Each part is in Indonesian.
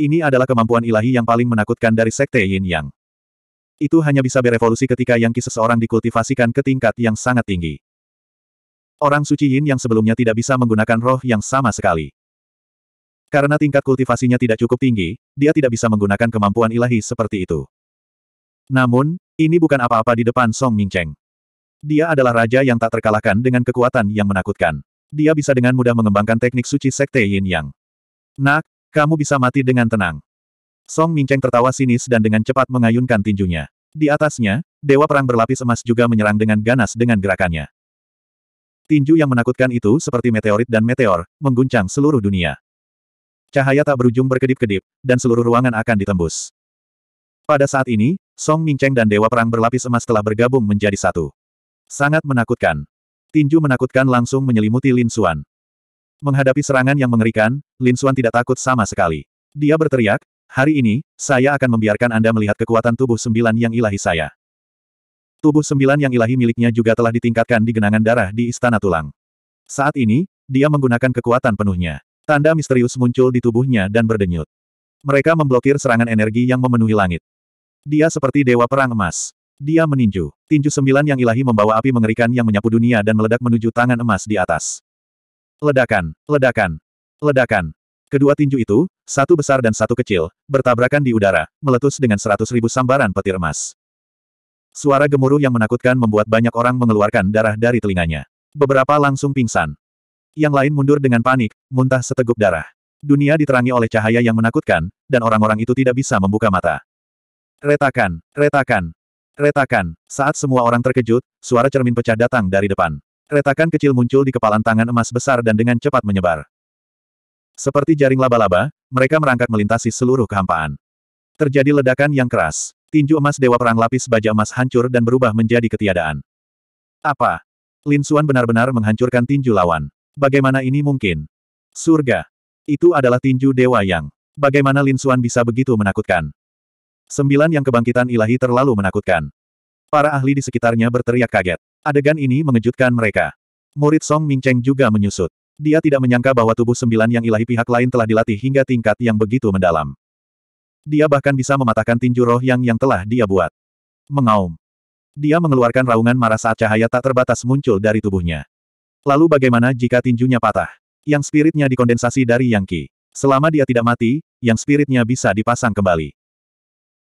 Ini adalah kemampuan ilahi yang paling menakutkan dari Sekte Yin Yang. Itu hanya bisa berevolusi ketika yang ki seseorang dikultivasikan ke tingkat yang sangat tinggi. Orang suci Yin yang sebelumnya tidak bisa menggunakan roh yang sama sekali. Karena tingkat kultivasinya tidak cukup tinggi, dia tidak bisa menggunakan kemampuan ilahi seperti itu. Namun, ini bukan apa-apa di depan Song Mingcheng. Dia adalah raja yang tak terkalahkan dengan kekuatan yang menakutkan. Dia bisa dengan mudah mengembangkan teknik suci Sekte Yin Yang. Nak, kamu bisa mati dengan tenang. Song Mingcheng tertawa sinis dan dengan cepat mengayunkan tinjunya. Di atasnya, Dewa Perang berlapis emas juga menyerang dengan ganas dengan gerakannya. Tinju yang menakutkan itu seperti meteorit dan meteor, mengguncang seluruh dunia. Cahaya tak berujung berkedip-kedip, dan seluruh ruangan akan ditembus. Pada saat ini, Song Mingcheng dan Dewa Perang berlapis emas telah bergabung menjadi satu. Sangat menakutkan. Tinju menakutkan langsung menyelimuti Lin Suan. Menghadapi serangan yang mengerikan, Lin Xuan tidak takut sama sekali. Dia berteriak, hari ini, saya akan membiarkan Anda melihat kekuatan tubuh sembilan yang ilahi saya. Tubuh sembilan yang ilahi miliknya juga telah ditingkatkan di genangan darah di Istana Tulang. Saat ini, dia menggunakan kekuatan penuhnya. Tanda misterius muncul di tubuhnya dan berdenyut. Mereka memblokir serangan energi yang memenuhi langit. Dia seperti dewa perang emas. Dia meninju. Tinju sembilan yang ilahi membawa api mengerikan yang menyapu dunia dan meledak menuju tangan emas di atas. Ledakan, ledakan, ledakan. Kedua tinju itu, satu besar dan satu kecil, bertabrakan di udara, meletus dengan seratus ribu sambaran petir emas. Suara gemuruh yang menakutkan membuat banyak orang mengeluarkan darah dari telinganya. Beberapa langsung pingsan. Yang lain mundur dengan panik, muntah seteguk darah. Dunia diterangi oleh cahaya yang menakutkan, dan orang-orang itu tidak bisa membuka mata. Retakan, retakan, retakan. Saat semua orang terkejut, suara cermin pecah datang dari depan. Retakan kecil muncul di kepalan tangan emas besar dan dengan cepat menyebar. Seperti jaring laba-laba, mereka merangkak melintasi seluruh kehampaan. Terjadi ledakan yang keras. Tinju emas Dewa Perang Lapis Baja Emas hancur dan berubah menjadi ketiadaan. Apa? Lin Suan benar-benar menghancurkan tinju lawan. Bagaimana ini mungkin? Surga. Itu adalah tinju Dewa Yang. Bagaimana Lin Suan bisa begitu menakutkan? Sembilan yang kebangkitan ilahi terlalu menakutkan. Para ahli di sekitarnya berteriak kaget. Adegan ini mengejutkan mereka. Murid Song Mingcheng juga menyusut. Dia tidak menyangka bahwa tubuh sembilan yang ilahi pihak lain telah dilatih hingga tingkat yang begitu mendalam. Dia bahkan bisa mematahkan tinju roh yang yang telah dia buat. Mengaum. Dia mengeluarkan raungan marah saat cahaya tak terbatas muncul dari tubuhnya. Lalu bagaimana jika tinjunya patah? Yang spiritnya dikondensasi dari yang ki. Selama dia tidak mati, yang spiritnya bisa dipasang kembali.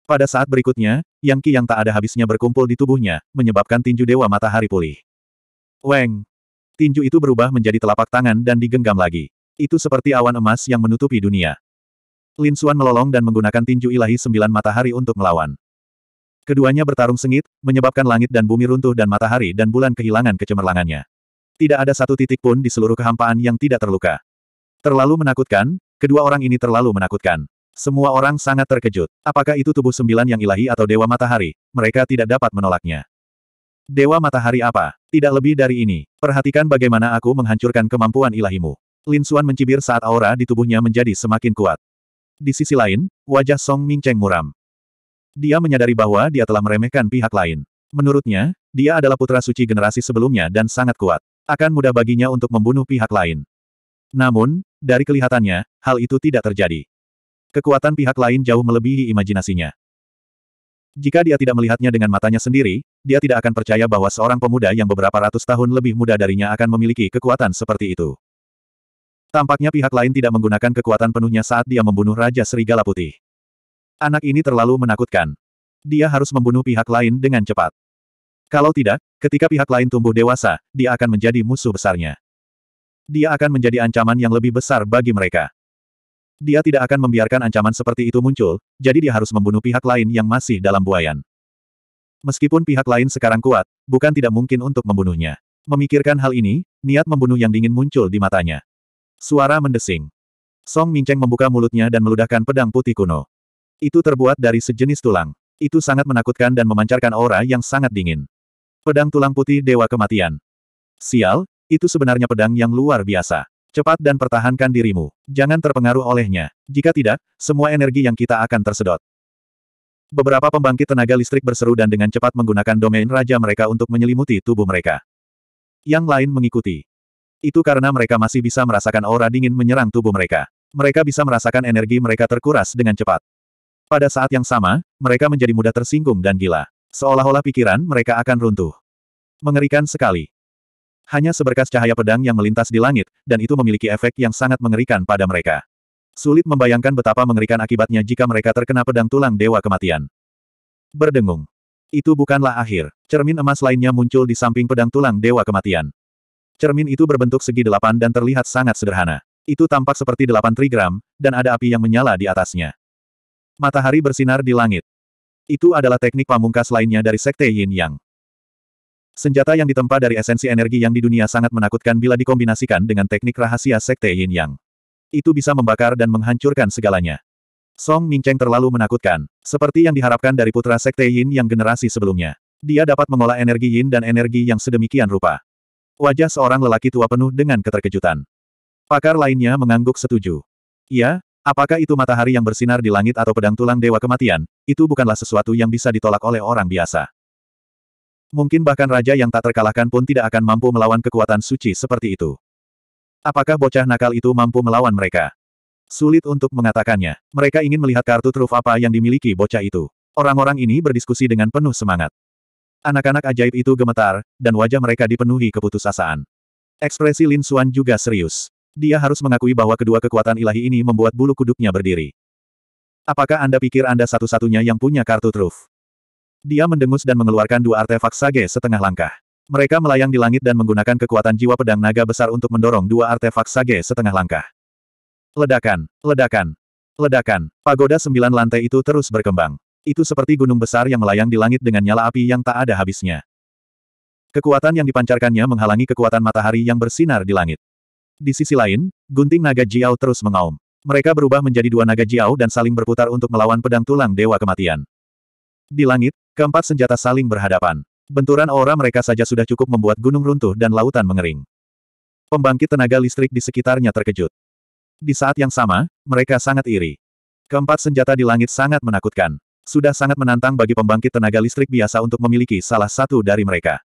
Pada saat berikutnya, yang ki yang tak ada habisnya berkumpul di tubuhnya, menyebabkan tinju Dewa Matahari pulih. Weng! Tinju itu berubah menjadi telapak tangan dan digenggam lagi. Itu seperti awan emas yang menutupi dunia. Lin Xuan melolong dan menggunakan tinju ilahi sembilan matahari untuk melawan. Keduanya bertarung sengit, menyebabkan langit dan bumi runtuh dan matahari dan bulan kehilangan kecemerlangannya. Tidak ada satu titik pun di seluruh kehampaan yang tidak terluka. Terlalu menakutkan, kedua orang ini terlalu menakutkan. Semua orang sangat terkejut. Apakah itu tubuh sembilan yang ilahi atau Dewa Matahari? Mereka tidak dapat menolaknya. Dewa Matahari apa? Tidak lebih dari ini. Perhatikan bagaimana aku menghancurkan kemampuan ilahimu. Lin Xuan mencibir saat aura di tubuhnya menjadi semakin kuat. Di sisi lain, wajah Song Ming Cheng muram. Dia menyadari bahwa dia telah meremehkan pihak lain. Menurutnya, dia adalah putra suci generasi sebelumnya dan sangat kuat. Akan mudah baginya untuk membunuh pihak lain. Namun, dari kelihatannya, hal itu tidak terjadi. Kekuatan pihak lain jauh melebihi imajinasinya. Jika dia tidak melihatnya dengan matanya sendiri, dia tidak akan percaya bahwa seorang pemuda yang beberapa ratus tahun lebih muda darinya akan memiliki kekuatan seperti itu. Tampaknya pihak lain tidak menggunakan kekuatan penuhnya saat dia membunuh Raja Serigala Putih. Anak ini terlalu menakutkan. Dia harus membunuh pihak lain dengan cepat. Kalau tidak, ketika pihak lain tumbuh dewasa, dia akan menjadi musuh besarnya. Dia akan menjadi ancaman yang lebih besar bagi mereka. Dia tidak akan membiarkan ancaman seperti itu muncul, jadi dia harus membunuh pihak lain yang masih dalam buayan. Meskipun pihak lain sekarang kuat, bukan tidak mungkin untuk membunuhnya. Memikirkan hal ini, niat membunuh yang dingin muncul di matanya. Suara mendesing. Song Mingcheng membuka mulutnya dan meludahkan pedang putih kuno. Itu terbuat dari sejenis tulang. Itu sangat menakutkan dan memancarkan aura yang sangat dingin. Pedang tulang putih Dewa Kematian. Sial, itu sebenarnya pedang yang luar biasa. Cepat dan pertahankan dirimu. Jangan terpengaruh olehnya. Jika tidak, semua energi yang kita akan tersedot. Beberapa pembangkit tenaga listrik berseru dan dengan cepat menggunakan domain raja mereka untuk menyelimuti tubuh mereka. Yang lain mengikuti. Itu karena mereka masih bisa merasakan aura dingin menyerang tubuh mereka. Mereka bisa merasakan energi mereka terkuras dengan cepat. Pada saat yang sama, mereka menjadi mudah tersinggung dan gila. Seolah-olah pikiran mereka akan runtuh. Mengerikan sekali. Hanya seberkas cahaya pedang yang melintas di langit, dan itu memiliki efek yang sangat mengerikan pada mereka. Sulit membayangkan betapa mengerikan akibatnya jika mereka terkena pedang tulang dewa kematian. Berdengung. Itu bukanlah akhir. Cermin emas lainnya muncul di samping pedang tulang dewa kematian. Cermin itu berbentuk segi delapan dan terlihat sangat sederhana. Itu tampak seperti delapan trigram, dan ada api yang menyala di atasnya. Matahari bersinar di langit. Itu adalah teknik pamungkas lainnya dari Sekte Yin Yang. Senjata yang ditempa dari esensi energi yang di dunia sangat menakutkan bila dikombinasikan dengan teknik rahasia Sekte Yin Yang. Itu bisa membakar dan menghancurkan segalanya. Song Mingcheng terlalu menakutkan, seperti yang diharapkan dari putra Sekte Yin yang generasi sebelumnya. Dia dapat mengolah energi Yin dan energi yang sedemikian rupa. Wajah seorang lelaki tua penuh dengan keterkejutan. Pakar lainnya mengangguk setuju. Ya, apakah itu matahari yang bersinar di langit atau pedang tulang dewa kematian, itu bukanlah sesuatu yang bisa ditolak oleh orang biasa. Mungkin bahkan raja yang tak terkalahkan pun tidak akan mampu melawan kekuatan suci seperti itu. Apakah bocah nakal itu mampu melawan mereka? Sulit untuk mengatakannya. Mereka ingin melihat kartu truf apa yang dimiliki bocah itu. Orang-orang ini berdiskusi dengan penuh semangat. Anak-anak ajaib itu gemetar, dan wajah mereka dipenuhi keputusasaan. Ekspresi Lin Xuan juga serius. Dia harus mengakui bahwa kedua kekuatan ilahi ini membuat bulu kuduknya berdiri. Apakah Anda pikir Anda satu-satunya yang punya kartu truf? Dia mendengus dan mengeluarkan dua artefak sage setengah langkah. Mereka melayang di langit dan menggunakan kekuatan jiwa pedang naga besar untuk mendorong dua artefak sage setengah langkah. Ledakan, ledakan, ledakan, pagoda sembilan lantai itu terus berkembang. Itu seperti gunung besar yang melayang di langit dengan nyala api yang tak ada habisnya. Kekuatan yang dipancarkannya menghalangi kekuatan matahari yang bersinar di langit. Di sisi lain, gunting naga Jiao terus mengaum. Mereka berubah menjadi dua naga Jiao dan saling berputar untuk melawan pedang tulang Dewa Kematian. Di langit, Keempat senjata saling berhadapan. Benturan aura mereka saja sudah cukup membuat gunung runtuh dan lautan mengering. Pembangkit tenaga listrik di sekitarnya terkejut. Di saat yang sama, mereka sangat iri. Keempat senjata di langit sangat menakutkan. Sudah sangat menantang bagi pembangkit tenaga listrik biasa untuk memiliki salah satu dari mereka.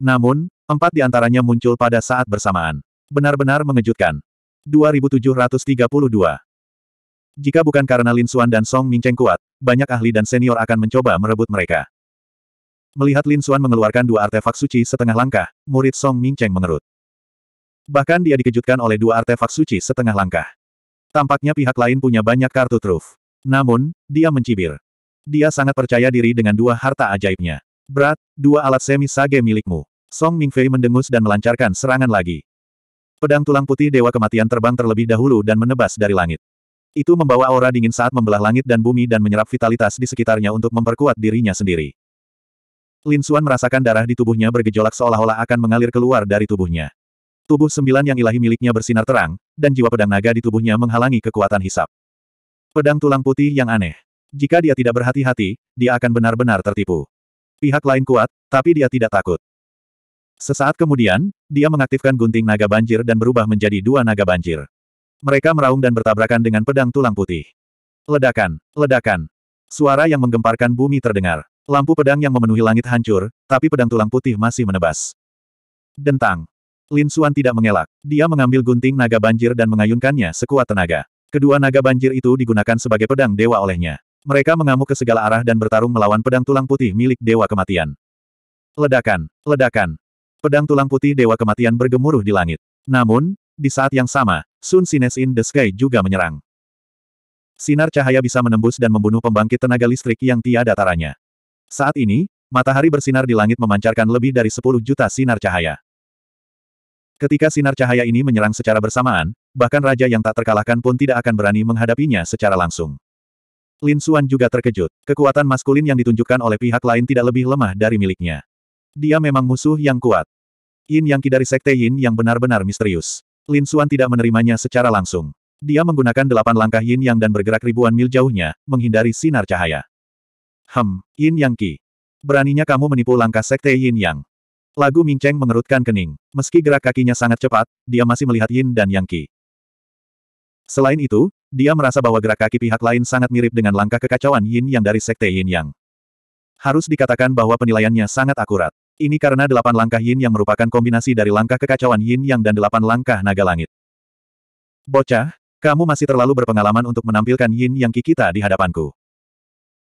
Namun, empat di antaranya muncul pada saat bersamaan. Benar-benar mengejutkan. 2732 jika bukan karena Lin Xuan dan Song Mingcheng kuat, banyak ahli dan senior akan mencoba merebut mereka. Melihat Lin Xuan mengeluarkan dua artefak suci setengah langkah, murid Song Ming Cheng mengerut. Bahkan dia dikejutkan oleh dua artefak suci setengah langkah. Tampaknya pihak lain punya banyak kartu truf. Namun, dia mencibir. Dia sangat percaya diri dengan dua harta ajaibnya. Berat, dua alat semi sage milikmu. Song Mingfei mendengus dan melancarkan serangan lagi. Pedang tulang putih Dewa Kematian terbang terlebih dahulu dan menebas dari langit. Itu membawa aura dingin saat membelah langit dan bumi dan menyerap vitalitas di sekitarnya untuk memperkuat dirinya sendiri. Lin Xuan merasakan darah di tubuhnya bergejolak seolah-olah akan mengalir keluar dari tubuhnya. Tubuh sembilan yang ilahi miliknya bersinar terang, dan jiwa pedang naga di tubuhnya menghalangi kekuatan hisap. Pedang tulang putih yang aneh. Jika dia tidak berhati-hati, dia akan benar-benar tertipu. Pihak lain kuat, tapi dia tidak takut. Sesaat kemudian, dia mengaktifkan gunting naga banjir dan berubah menjadi dua naga banjir. Mereka meraung dan bertabrakan dengan pedang tulang putih. Ledakan, ledakan. Suara yang menggemparkan bumi terdengar. Lampu pedang yang memenuhi langit hancur, tapi pedang tulang putih masih menebas. Dentang. Lin Xuan tidak mengelak. Dia mengambil gunting naga banjir dan mengayunkannya sekuat tenaga. Kedua naga banjir itu digunakan sebagai pedang dewa olehnya. Mereka mengamuk ke segala arah dan bertarung melawan pedang tulang putih milik dewa kematian. Ledakan, ledakan. Pedang tulang putih dewa kematian bergemuruh di langit. Namun, di saat yang sama, Sun Sines in the Sky juga menyerang. Sinar cahaya bisa menembus dan membunuh pembangkit tenaga listrik yang tiada taranya. Saat ini, matahari bersinar di langit memancarkan lebih dari 10 juta sinar cahaya. Ketika sinar cahaya ini menyerang secara bersamaan, bahkan raja yang tak terkalahkan pun tidak akan berani menghadapinya secara langsung. Lin Suan juga terkejut. Kekuatan maskulin yang ditunjukkan oleh pihak lain tidak lebih lemah dari miliknya. Dia memang musuh yang kuat. Yin Yang Ki dari Sekte Yin yang benar-benar misterius. Lin Suan tidak menerimanya secara langsung. Dia menggunakan delapan langkah yin yang dan bergerak ribuan mil jauhnya, menghindari sinar cahaya. Hem, yin yang ki. Beraninya kamu menipu langkah sekte yin yang. Lagu Ming Cheng mengerutkan kening. Meski gerak kakinya sangat cepat, dia masih melihat yin dan yang ki. Selain itu, dia merasa bahwa gerak kaki pihak lain sangat mirip dengan langkah kekacauan yin yang dari sekte yin yang. Harus dikatakan bahwa penilaiannya sangat akurat. Ini karena delapan langkah yin yang merupakan kombinasi dari langkah kekacauan yin yang dan delapan langkah naga langit. Bocah, kamu masih terlalu berpengalaman untuk menampilkan yin yang kikita di hadapanku.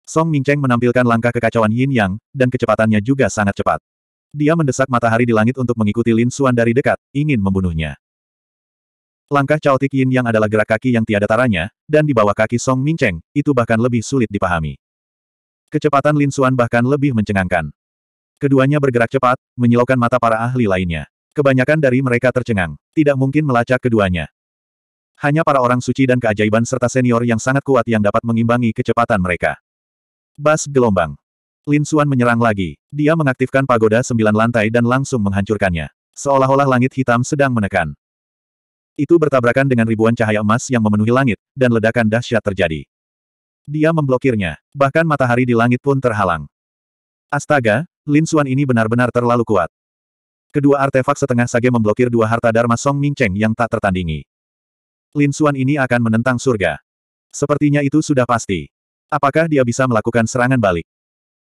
Song Mingcheng menampilkan langkah kekacauan yin yang, dan kecepatannya juga sangat cepat. Dia mendesak matahari di langit untuk mengikuti Lin Xuan dari dekat, ingin membunuhnya. Langkah caotik yin yang adalah gerak kaki yang tiada taranya, dan di bawah kaki Song Mingcheng, itu bahkan lebih sulit dipahami. Kecepatan Lin Xuan bahkan lebih mencengangkan. Keduanya bergerak cepat, menyilaukan mata para ahli lainnya. Kebanyakan dari mereka tercengang. Tidak mungkin melacak keduanya. Hanya para orang suci dan keajaiban serta senior yang sangat kuat yang dapat mengimbangi kecepatan mereka. Bas gelombang. Lin Xuan menyerang lagi. Dia mengaktifkan pagoda sembilan lantai dan langsung menghancurkannya. Seolah-olah langit hitam sedang menekan. Itu bertabrakan dengan ribuan cahaya emas yang memenuhi langit, dan ledakan dahsyat terjadi. Dia memblokirnya. Bahkan matahari di langit pun terhalang. Astaga, Lin Xuan ini benar-benar terlalu kuat. Kedua artefak setengah sage memblokir dua harta Dharma Song Ming Cheng yang tak tertandingi. Lin Xuan ini akan menentang surga. Sepertinya itu sudah pasti. Apakah dia bisa melakukan serangan balik?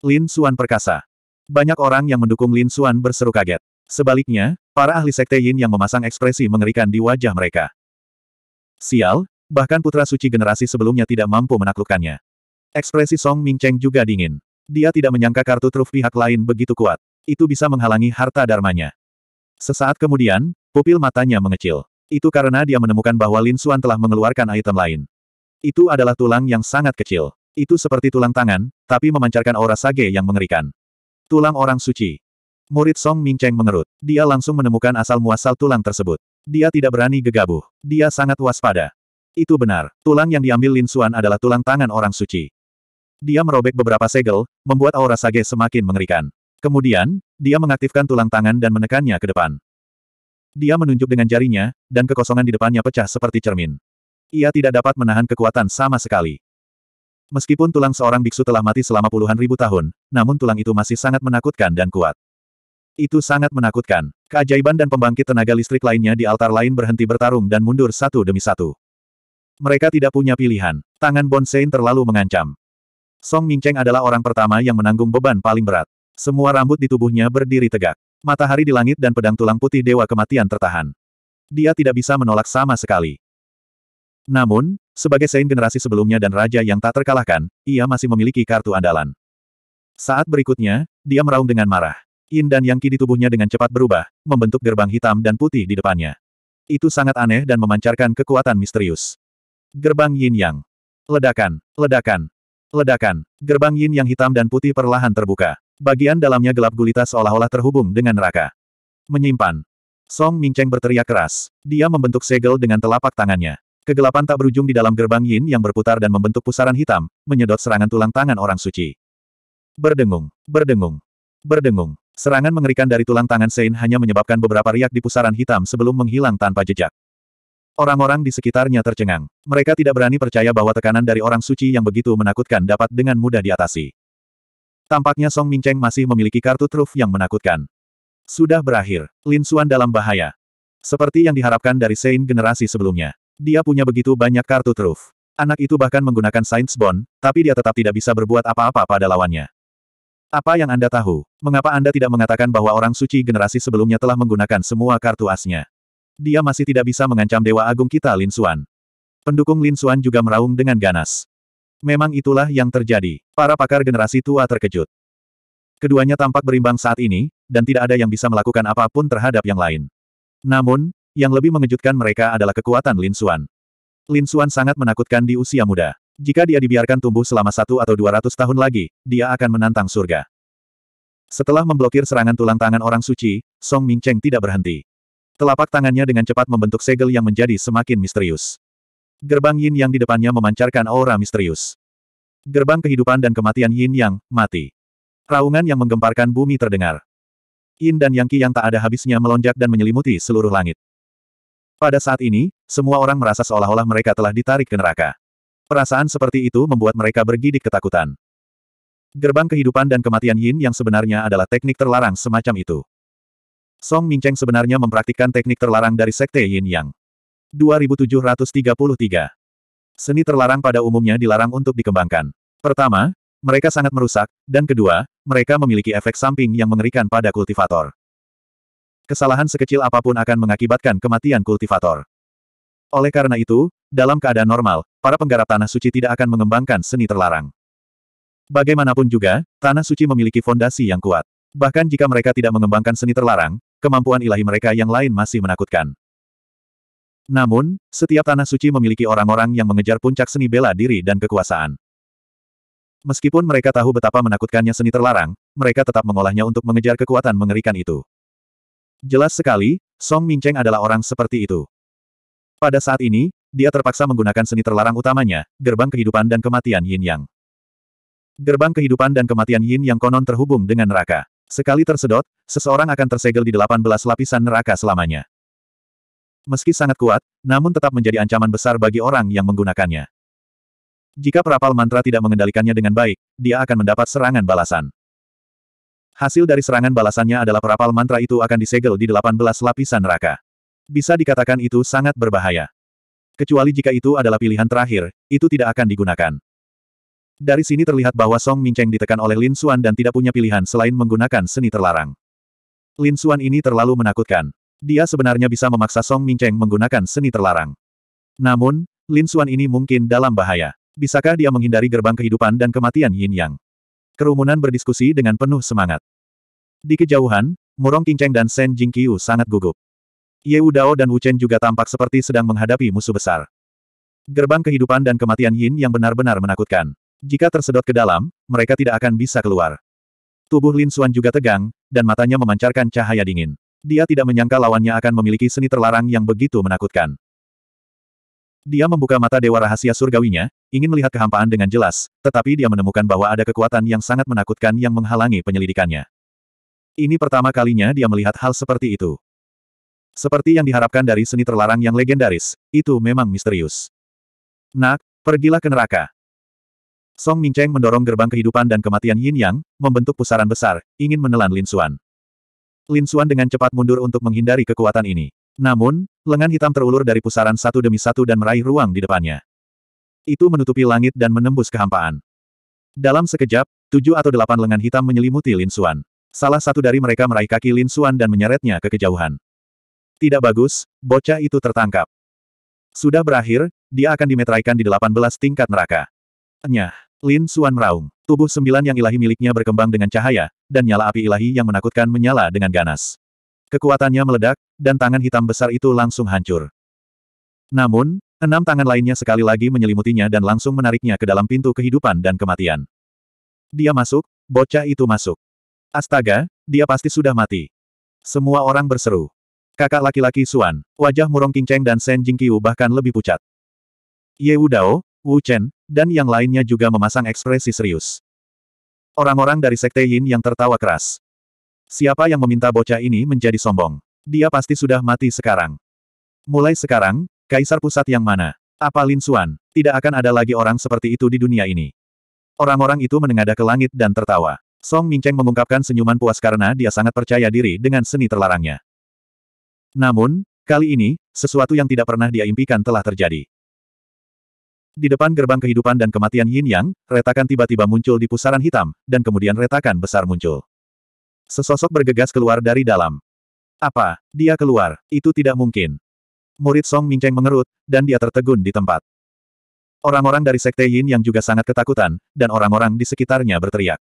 Lin Xuan perkasa. Banyak orang yang mendukung Lin Xuan berseru kaget. Sebaliknya, para ahli sekte Yin yang memasang ekspresi mengerikan di wajah mereka. Sial, bahkan putra suci generasi sebelumnya tidak mampu menaklukkannya. Ekspresi Song Ming Cheng juga dingin. Dia tidak menyangka kartu truf pihak lain begitu kuat. Itu bisa menghalangi harta darmanya. Sesaat kemudian, pupil matanya mengecil. Itu karena dia menemukan bahwa Lin Xuan telah mengeluarkan item lain. Itu adalah tulang yang sangat kecil. Itu seperti tulang tangan, tapi memancarkan aura sage yang mengerikan. Tulang orang suci. Murid Song Ming Cheng mengerut. Dia langsung menemukan asal-muasal tulang tersebut. Dia tidak berani gegabah. Dia sangat waspada. Itu benar, tulang yang diambil Lin Xuan adalah tulang tangan orang suci. Dia merobek beberapa segel, membuat aura Sage semakin mengerikan. Kemudian, dia mengaktifkan tulang tangan dan menekannya ke depan. Dia menunjuk dengan jarinya, dan kekosongan di depannya pecah seperti cermin. Ia tidak dapat menahan kekuatan sama sekali. Meskipun tulang seorang biksu telah mati selama puluhan ribu tahun, namun tulang itu masih sangat menakutkan dan kuat. Itu sangat menakutkan. Keajaiban dan pembangkit tenaga listrik lainnya di altar lain berhenti bertarung dan mundur satu demi satu. Mereka tidak punya pilihan. Tangan Bonsein terlalu mengancam. Song Mingcheng adalah orang pertama yang menanggung beban paling berat. Semua rambut di tubuhnya berdiri tegak. Matahari di langit dan pedang tulang putih Dewa Kematian tertahan. Dia tidak bisa menolak sama sekali. Namun, sebagai Sein generasi sebelumnya dan raja yang tak terkalahkan, ia masih memiliki kartu andalan. Saat berikutnya, dia meraung dengan marah. Yin dan Yang Qi di tubuhnya dengan cepat berubah, membentuk gerbang hitam dan putih di depannya. Itu sangat aneh dan memancarkan kekuatan misterius. Gerbang Yin Yang. Ledakan, ledakan, Ledakan. Gerbang yin yang hitam dan putih perlahan terbuka. Bagian dalamnya gelap gulita seolah-olah terhubung dengan neraka. Menyimpan. Song Mingcheng berteriak keras. Dia membentuk segel dengan telapak tangannya. Kegelapan tak berujung di dalam gerbang yin yang berputar dan membentuk pusaran hitam, menyedot serangan tulang tangan orang suci. Berdengung, berdengung, berdengung. Serangan mengerikan dari tulang tangan Sein hanya menyebabkan beberapa riak di pusaran hitam sebelum menghilang tanpa jejak. Orang-orang di sekitarnya tercengang. Mereka tidak berani percaya bahwa tekanan dari orang suci yang begitu menakutkan dapat dengan mudah diatasi. Tampaknya Song Mingcheng masih memiliki kartu truf yang menakutkan. Sudah berakhir, Lin Xuan dalam bahaya. Seperti yang diharapkan dari Sein generasi sebelumnya. Dia punya begitu banyak kartu truf. Anak itu bahkan menggunakan Saints Bond, tapi dia tetap tidak bisa berbuat apa-apa pada lawannya. Apa yang Anda tahu? Mengapa Anda tidak mengatakan bahwa orang suci generasi sebelumnya telah menggunakan semua kartu asnya? Dia masih tidak bisa mengancam Dewa Agung kita Lin Xuan. Pendukung Lin Xuan juga meraung dengan ganas. Memang itulah yang terjadi. Para pakar generasi tua terkejut. Keduanya tampak berimbang saat ini, dan tidak ada yang bisa melakukan apapun terhadap yang lain. Namun, yang lebih mengejutkan mereka adalah kekuatan Lin Xuan. Lin Xuan sangat menakutkan di usia muda. Jika dia dibiarkan tumbuh selama satu atau dua ratus tahun lagi, dia akan menantang surga. Setelah memblokir serangan tulang tangan orang suci, Song Mingcheng tidak berhenti. Telapak tangannya dengan cepat membentuk segel yang menjadi semakin misterius. Gerbang yin yang di depannya memancarkan aura misterius. Gerbang kehidupan dan kematian yin yang, mati. Raungan yang menggemparkan bumi terdengar. Yin dan yang ki yang tak ada habisnya melonjak dan menyelimuti seluruh langit. Pada saat ini, semua orang merasa seolah-olah mereka telah ditarik ke neraka. Perasaan seperti itu membuat mereka bergidik ketakutan. Gerbang kehidupan dan kematian yin yang sebenarnya adalah teknik terlarang semacam itu. Song Mingcheng sebenarnya mempraktikkan teknik terlarang dari Sekte Yin Yang. 2733 Seni terlarang pada umumnya dilarang untuk dikembangkan. Pertama, mereka sangat merusak, dan kedua, mereka memiliki efek samping yang mengerikan pada kultivator. Kesalahan sekecil apapun akan mengakibatkan kematian kultivator. Oleh karena itu, dalam keadaan normal, para penggarap tanah suci tidak akan mengembangkan seni terlarang. Bagaimanapun juga, tanah suci memiliki fondasi yang kuat. Bahkan jika mereka tidak mengembangkan seni terlarang, kemampuan ilahi mereka yang lain masih menakutkan. Namun, setiap tanah suci memiliki orang-orang yang mengejar puncak seni bela diri dan kekuasaan. Meskipun mereka tahu betapa menakutkannya seni terlarang, mereka tetap mengolahnya untuk mengejar kekuatan mengerikan itu. Jelas sekali, Song Mingcheng adalah orang seperti itu. Pada saat ini, dia terpaksa menggunakan seni terlarang utamanya, gerbang kehidupan dan kematian yin yang. Gerbang kehidupan dan kematian yin yang konon terhubung dengan neraka. Sekali tersedot, seseorang akan tersegel di 18 lapisan neraka selamanya. Meski sangat kuat, namun tetap menjadi ancaman besar bagi orang yang menggunakannya. Jika perapal mantra tidak mengendalikannya dengan baik, dia akan mendapat serangan balasan. Hasil dari serangan balasannya adalah perapal mantra itu akan disegel di 18 lapisan neraka. Bisa dikatakan itu sangat berbahaya. Kecuali jika itu adalah pilihan terakhir, itu tidak akan digunakan. Dari sini terlihat bahwa Song Mingcheng ditekan oleh Lin Xuan dan tidak punya pilihan selain menggunakan seni terlarang. Lin Xuan ini terlalu menakutkan. Dia sebenarnya bisa memaksa Song Mingcheng menggunakan seni terlarang. Namun, Lin Xuan ini mungkin dalam bahaya. Bisakah dia menghindari gerbang kehidupan dan kematian Yin Yang? Kerumunan berdiskusi dengan penuh semangat. Di kejauhan, Murong Qingcheng dan Shen Jingqiu sangat gugup. Ye Dao dan Wu Chen juga tampak seperti sedang menghadapi musuh besar. Gerbang kehidupan dan kematian Yin yang benar-benar menakutkan. Jika tersedot ke dalam, mereka tidak akan bisa keluar. Tubuh Lin Xuan juga tegang, dan matanya memancarkan cahaya dingin. Dia tidak menyangka lawannya akan memiliki seni terlarang yang begitu menakutkan. Dia membuka mata Dewa Rahasia Surgawinya, ingin melihat kehampaan dengan jelas, tetapi dia menemukan bahwa ada kekuatan yang sangat menakutkan yang menghalangi penyelidikannya. Ini pertama kalinya dia melihat hal seperti itu. Seperti yang diharapkan dari seni terlarang yang legendaris, itu memang misterius. Nak, pergilah ke neraka. Song Mingcheng mendorong gerbang kehidupan dan kematian Yin Yang, membentuk pusaran besar, ingin menelan Lin Xuan. Lin Xuan dengan cepat mundur untuk menghindari kekuatan ini. Namun, lengan hitam terulur dari pusaran satu demi satu dan meraih ruang di depannya. Itu menutupi langit dan menembus kehampaan. Dalam sekejap, tujuh atau delapan lengan hitam menyelimuti Lin Xuan. Salah satu dari mereka meraih kaki Lin Xuan dan menyeretnya ke kejauhan. Tidak bagus, bocah itu tertangkap. Sudah berakhir, dia akan dimetraikan di delapan belas tingkat neraka. Nyah. Lin Suan meraung. Tubuh sembilan yang ilahi miliknya berkembang dengan cahaya, dan nyala api ilahi yang menakutkan menyala dengan ganas. Kekuatannya meledak, dan tangan hitam besar itu langsung hancur. Namun, enam tangan lainnya sekali lagi menyelimutinya dan langsung menariknya ke dalam pintu kehidupan dan kematian. Dia masuk, bocah itu masuk. Astaga, dia pasti sudah mati. Semua orang berseru. Kakak laki-laki Suan, wajah Murong King dan Shen Jingqiu bahkan lebih pucat. Ye Wu Dao, Wu Chen, dan yang lainnya juga memasang ekspresi serius. Orang-orang dari Sekte Yin yang tertawa keras. Siapa yang meminta bocah ini menjadi sombong? Dia pasti sudah mati sekarang. Mulai sekarang, Kaisar Pusat yang mana? Apa Lin Xuan? Tidak akan ada lagi orang seperti itu di dunia ini. Orang-orang itu menengadah ke langit dan tertawa. Song Mingcheng mengungkapkan senyuman puas karena dia sangat percaya diri dengan seni terlarangnya. Namun, kali ini, sesuatu yang tidak pernah dia impikan telah terjadi. Di depan gerbang kehidupan dan kematian Yin Yang, retakan tiba-tiba muncul di pusaran hitam, dan kemudian retakan besar muncul. Sesosok bergegas keluar dari dalam. Apa? Dia keluar? Itu tidak mungkin. Murid Song Mingcheng mengerut, dan dia tertegun di tempat. Orang-orang dari Sekte Yin yang juga sangat ketakutan, dan orang-orang di sekitarnya berteriak.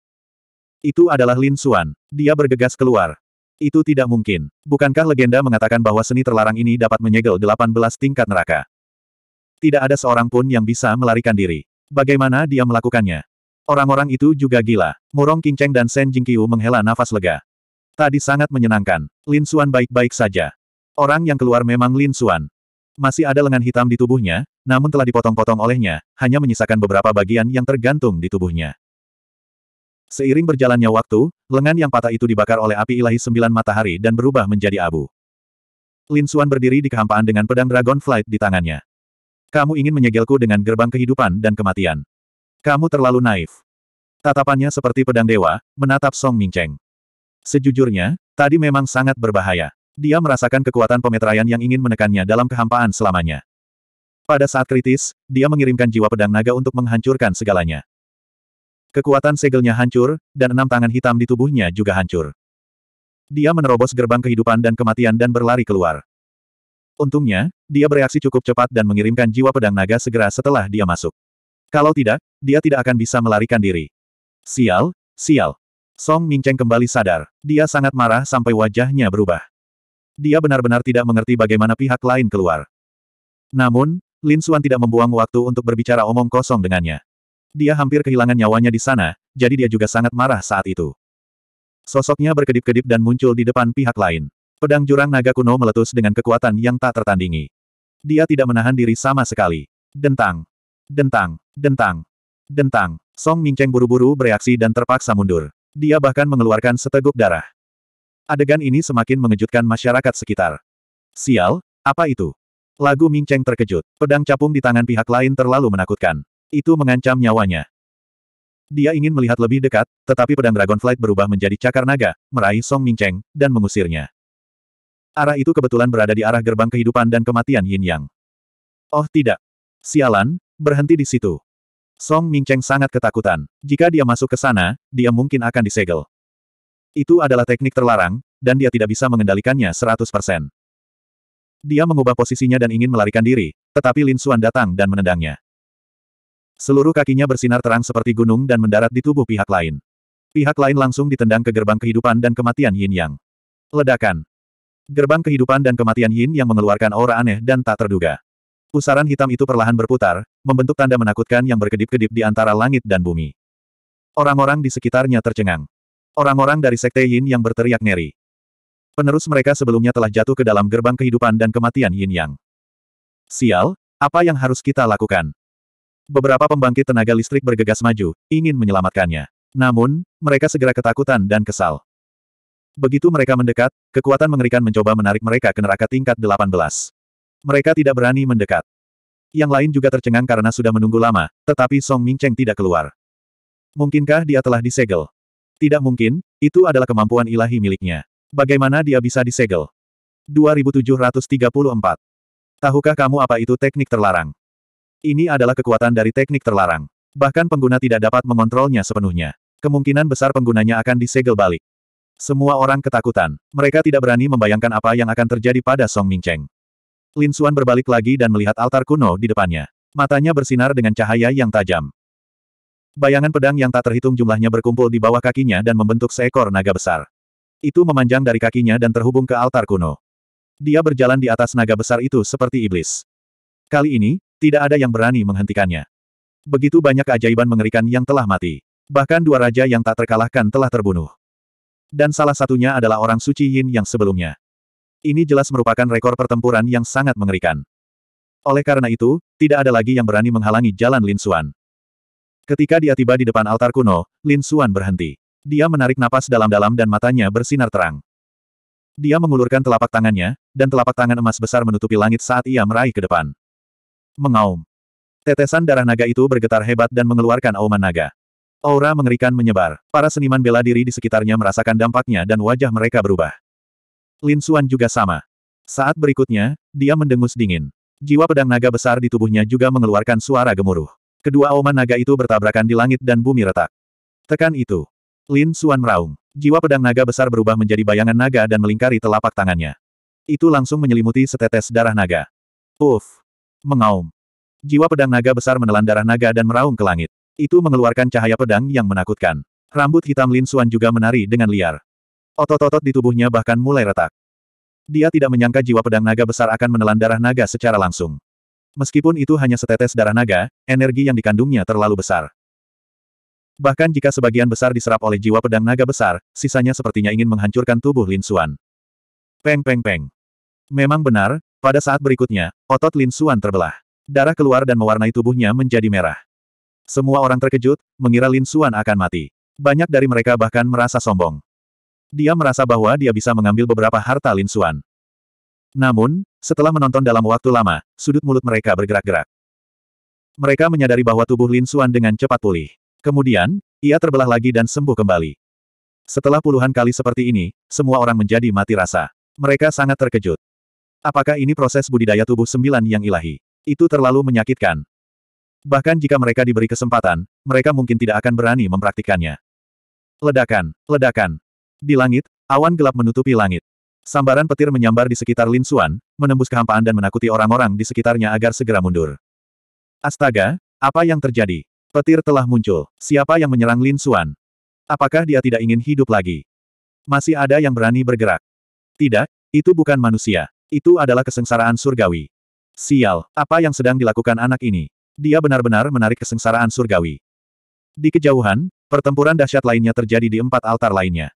Itu adalah Lin Xuan. Dia bergegas keluar. Itu tidak mungkin. Bukankah legenda mengatakan bahwa seni terlarang ini dapat menyegel 18 tingkat neraka? Tidak ada seorang pun yang bisa melarikan diri. Bagaimana dia melakukannya? Orang-orang itu juga gila. Murong Qingcheng dan Shen Jingqiu menghela nafas lega. Tadi sangat menyenangkan. Lin Xuan baik-baik saja. Orang yang keluar memang Lin Xuan. Masih ada lengan hitam di tubuhnya, namun telah dipotong-potong olehnya, hanya menyisakan beberapa bagian yang tergantung di tubuhnya. Seiring berjalannya waktu, lengan yang patah itu dibakar oleh api ilahi sembilan matahari dan berubah menjadi abu. Lin Xuan berdiri di kehampaan dengan pedang Dragonflight di tangannya. Kamu ingin menyegelku dengan gerbang kehidupan dan kematian. Kamu terlalu naif. Tatapannya seperti pedang dewa, menatap Song Mingcheng. Sejujurnya, tadi memang sangat berbahaya. Dia merasakan kekuatan pemeteraian yang ingin menekannya dalam kehampaan selamanya. Pada saat kritis, dia mengirimkan jiwa pedang naga untuk menghancurkan segalanya. Kekuatan segelnya hancur, dan enam tangan hitam di tubuhnya juga hancur. Dia menerobos gerbang kehidupan dan kematian dan berlari keluar. Untungnya, dia bereaksi cukup cepat dan mengirimkan jiwa pedang naga segera setelah dia masuk. Kalau tidak, dia tidak akan bisa melarikan diri. Sial, sial. Song Mingcheng kembali sadar. Dia sangat marah sampai wajahnya berubah. Dia benar-benar tidak mengerti bagaimana pihak lain keluar. Namun, Lin Xuan tidak membuang waktu untuk berbicara omong kosong dengannya. Dia hampir kehilangan nyawanya di sana, jadi dia juga sangat marah saat itu. Sosoknya berkedip-kedip dan muncul di depan pihak lain. Pedang jurang naga kuno meletus dengan kekuatan yang tak tertandingi. Dia tidak menahan diri sama sekali. Dentang. Dentang. Dentang. Dentang. Song Mingcheng buru-buru bereaksi dan terpaksa mundur. Dia bahkan mengeluarkan seteguk darah. Adegan ini semakin mengejutkan masyarakat sekitar. Sial, apa itu? Lagu Mingcheng terkejut. Pedang capung di tangan pihak lain terlalu menakutkan. Itu mengancam nyawanya. Dia ingin melihat lebih dekat, tetapi pedang Dragonflight berubah menjadi cakar naga, meraih Song Mingcheng, dan mengusirnya. Arah itu kebetulan berada di arah gerbang kehidupan dan kematian Yin Yang. Oh tidak. Sialan, berhenti di situ. Song Mingcheng sangat ketakutan. Jika dia masuk ke sana, dia mungkin akan disegel. Itu adalah teknik terlarang, dan dia tidak bisa mengendalikannya 100%. Dia mengubah posisinya dan ingin melarikan diri, tetapi Lin Xuan datang dan menendangnya. Seluruh kakinya bersinar terang seperti gunung dan mendarat di tubuh pihak lain. Pihak lain langsung ditendang ke gerbang kehidupan dan kematian Yin Yang. Ledakan. Gerbang kehidupan dan kematian Yin yang mengeluarkan aura aneh dan tak terduga. Pusaran hitam itu perlahan berputar, membentuk tanda menakutkan yang berkedip-kedip di antara langit dan bumi. Orang-orang di sekitarnya tercengang. Orang-orang dari Sekte Yin yang berteriak ngeri. Penerus mereka sebelumnya telah jatuh ke dalam gerbang kehidupan dan kematian Yin Yang. Sial, apa yang harus kita lakukan? Beberapa pembangkit tenaga listrik bergegas maju, ingin menyelamatkannya. Namun, mereka segera ketakutan dan kesal. Begitu mereka mendekat, kekuatan mengerikan mencoba menarik mereka ke neraka tingkat 18. Mereka tidak berani mendekat. Yang lain juga tercengang karena sudah menunggu lama, tetapi Song Mingcheng tidak keluar. Mungkinkah dia telah disegel? Tidak mungkin, itu adalah kemampuan ilahi miliknya. Bagaimana dia bisa disegel? 2734. Tahukah kamu apa itu teknik terlarang? Ini adalah kekuatan dari teknik terlarang. Bahkan pengguna tidak dapat mengontrolnya sepenuhnya. Kemungkinan besar penggunanya akan disegel balik. Semua orang ketakutan. Mereka tidak berani membayangkan apa yang akan terjadi pada Song Mingcheng. Lin Xuan berbalik lagi dan melihat altar kuno di depannya. Matanya bersinar dengan cahaya yang tajam. Bayangan pedang yang tak terhitung jumlahnya berkumpul di bawah kakinya dan membentuk seekor naga besar. Itu memanjang dari kakinya dan terhubung ke altar kuno. Dia berjalan di atas naga besar itu seperti iblis. Kali ini, tidak ada yang berani menghentikannya. Begitu banyak keajaiban mengerikan yang telah mati. Bahkan dua raja yang tak terkalahkan telah terbunuh. Dan salah satunya adalah orang suci Yin yang sebelumnya. Ini jelas merupakan rekor pertempuran yang sangat mengerikan. Oleh karena itu, tidak ada lagi yang berani menghalangi jalan Lin Xuan. Ketika dia tiba di depan altar kuno, Lin Xuan berhenti. Dia menarik napas dalam-dalam dan matanya bersinar terang. Dia mengulurkan telapak tangannya, dan telapak tangan emas besar menutupi langit saat ia meraih ke depan. Mengaum. Tetesan darah naga itu bergetar hebat dan mengeluarkan auman naga. Aura mengerikan menyebar. Para seniman bela diri di sekitarnya merasakan dampaknya dan wajah mereka berubah. Lin Xuan juga sama. Saat berikutnya, dia mendengus dingin. Jiwa pedang naga besar di tubuhnya juga mengeluarkan suara gemuruh. Kedua auman naga itu bertabrakan di langit dan bumi retak. Tekan itu. Lin Xuan meraung. Jiwa pedang naga besar berubah menjadi bayangan naga dan melingkari telapak tangannya. Itu langsung menyelimuti setetes darah naga. Uff! Mengaum. Jiwa pedang naga besar menelan darah naga dan meraung ke langit. Itu mengeluarkan cahaya pedang yang menakutkan. Rambut hitam Lin Suan juga menari dengan liar. Otot-otot di tubuhnya bahkan mulai retak. Dia tidak menyangka jiwa pedang naga besar akan menelan darah naga secara langsung. Meskipun itu hanya setetes darah naga, energi yang dikandungnya terlalu besar. Bahkan jika sebagian besar diserap oleh jiwa pedang naga besar, sisanya sepertinya ingin menghancurkan tubuh Lin Suan. Peng peng peng. Memang benar, pada saat berikutnya, otot Lin Suan terbelah. Darah keluar dan mewarnai tubuhnya menjadi merah. Semua orang terkejut, mengira Lin Xuan akan mati. Banyak dari mereka bahkan merasa sombong. Dia merasa bahwa dia bisa mengambil beberapa harta Lin Xuan. Namun, setelah menonton dalam waktu lama, sudut mulut mereka bergerak-gerak. Mereka menyadari bahwa tubuh Lin Xuan dengan cepat pulih. Kemudian, ia terbelah lagi dan sembuh kembali. Setelah puluhan kali seperti ini, semua orang menjadi mati rasa. Mereka sangat terkejut. Apakah ini proses budidaya tubuh sembilan yang ilahi? Itu terlalu menyakitkan. Bahkan jika mereka diberi kesempatan, mereka mungkin tidak akan berani mempraktikannya. Ledakan, ledakan. Di langit, awan gelap menutupi langit. Sambaran petir menyambar di sekitar Lin Xuan, menembus kehampaan dan menakuti orang-orang di sekitarnya agar segera mundur. Astaga, apa yang terjadi? Petir telah muncul. Siapa yang menyerang Lin Xuan? Apakah dia tidak ingin hidup lagi? Masih ada yang berani bergerak? Tidak, itu bukan manusia. Itu adalah kesengsaraan surgawi. Sial, apa yang sedang dilakukan anak ini? Dia benar-benar menarik kesengsaraan surgawi. Di kejauhan, pertempuran dahsyat lainnya terjadi di empat altar lainnya.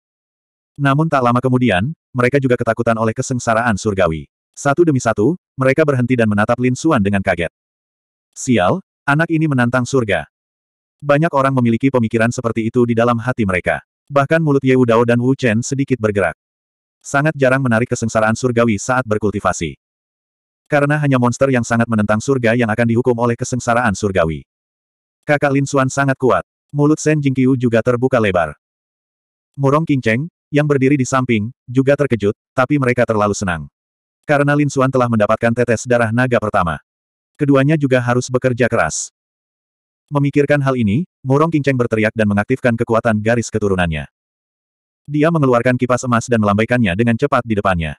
Namun tak lama kemudian, mereka juga ketakutan oleh kesengsaraan surgawi. Satu demi satu, mereka berhenti dan menatap Lin Xuan dengan kaget. Sial, anak ini menantang surga. Banyak orang memiliki pemikiran seperti itu di dalam hati mereka. Bahkan mulut Ye Dao dan Wu Chen sedikit bergerak. Sangat jarang menarik kesengsaraan surgawi saat berkultivasi. Karena hanya monster yang sangat menentang surga yang akan dihukum oleh kesengsaraan surgawi. Kakak Lin Xuan sangat kuat. Mulut Shen Jingqiu juga terbuka lebar. Murong Qingcheng, yang berdiri di samping, juga terkejut, tapi mereka terlalu senang. Karena Lin Xuan telah mendapatkan tetes darah naga pertama. Keduanya juga harus bekerja keras. Memikirkan hal ini, Murong Qingcheng berteriak dan mengaktifkan kekuatan garis keturunannya. Dia mengeluarkan kipas emas dan melambaikannya dengan cepat di depannya.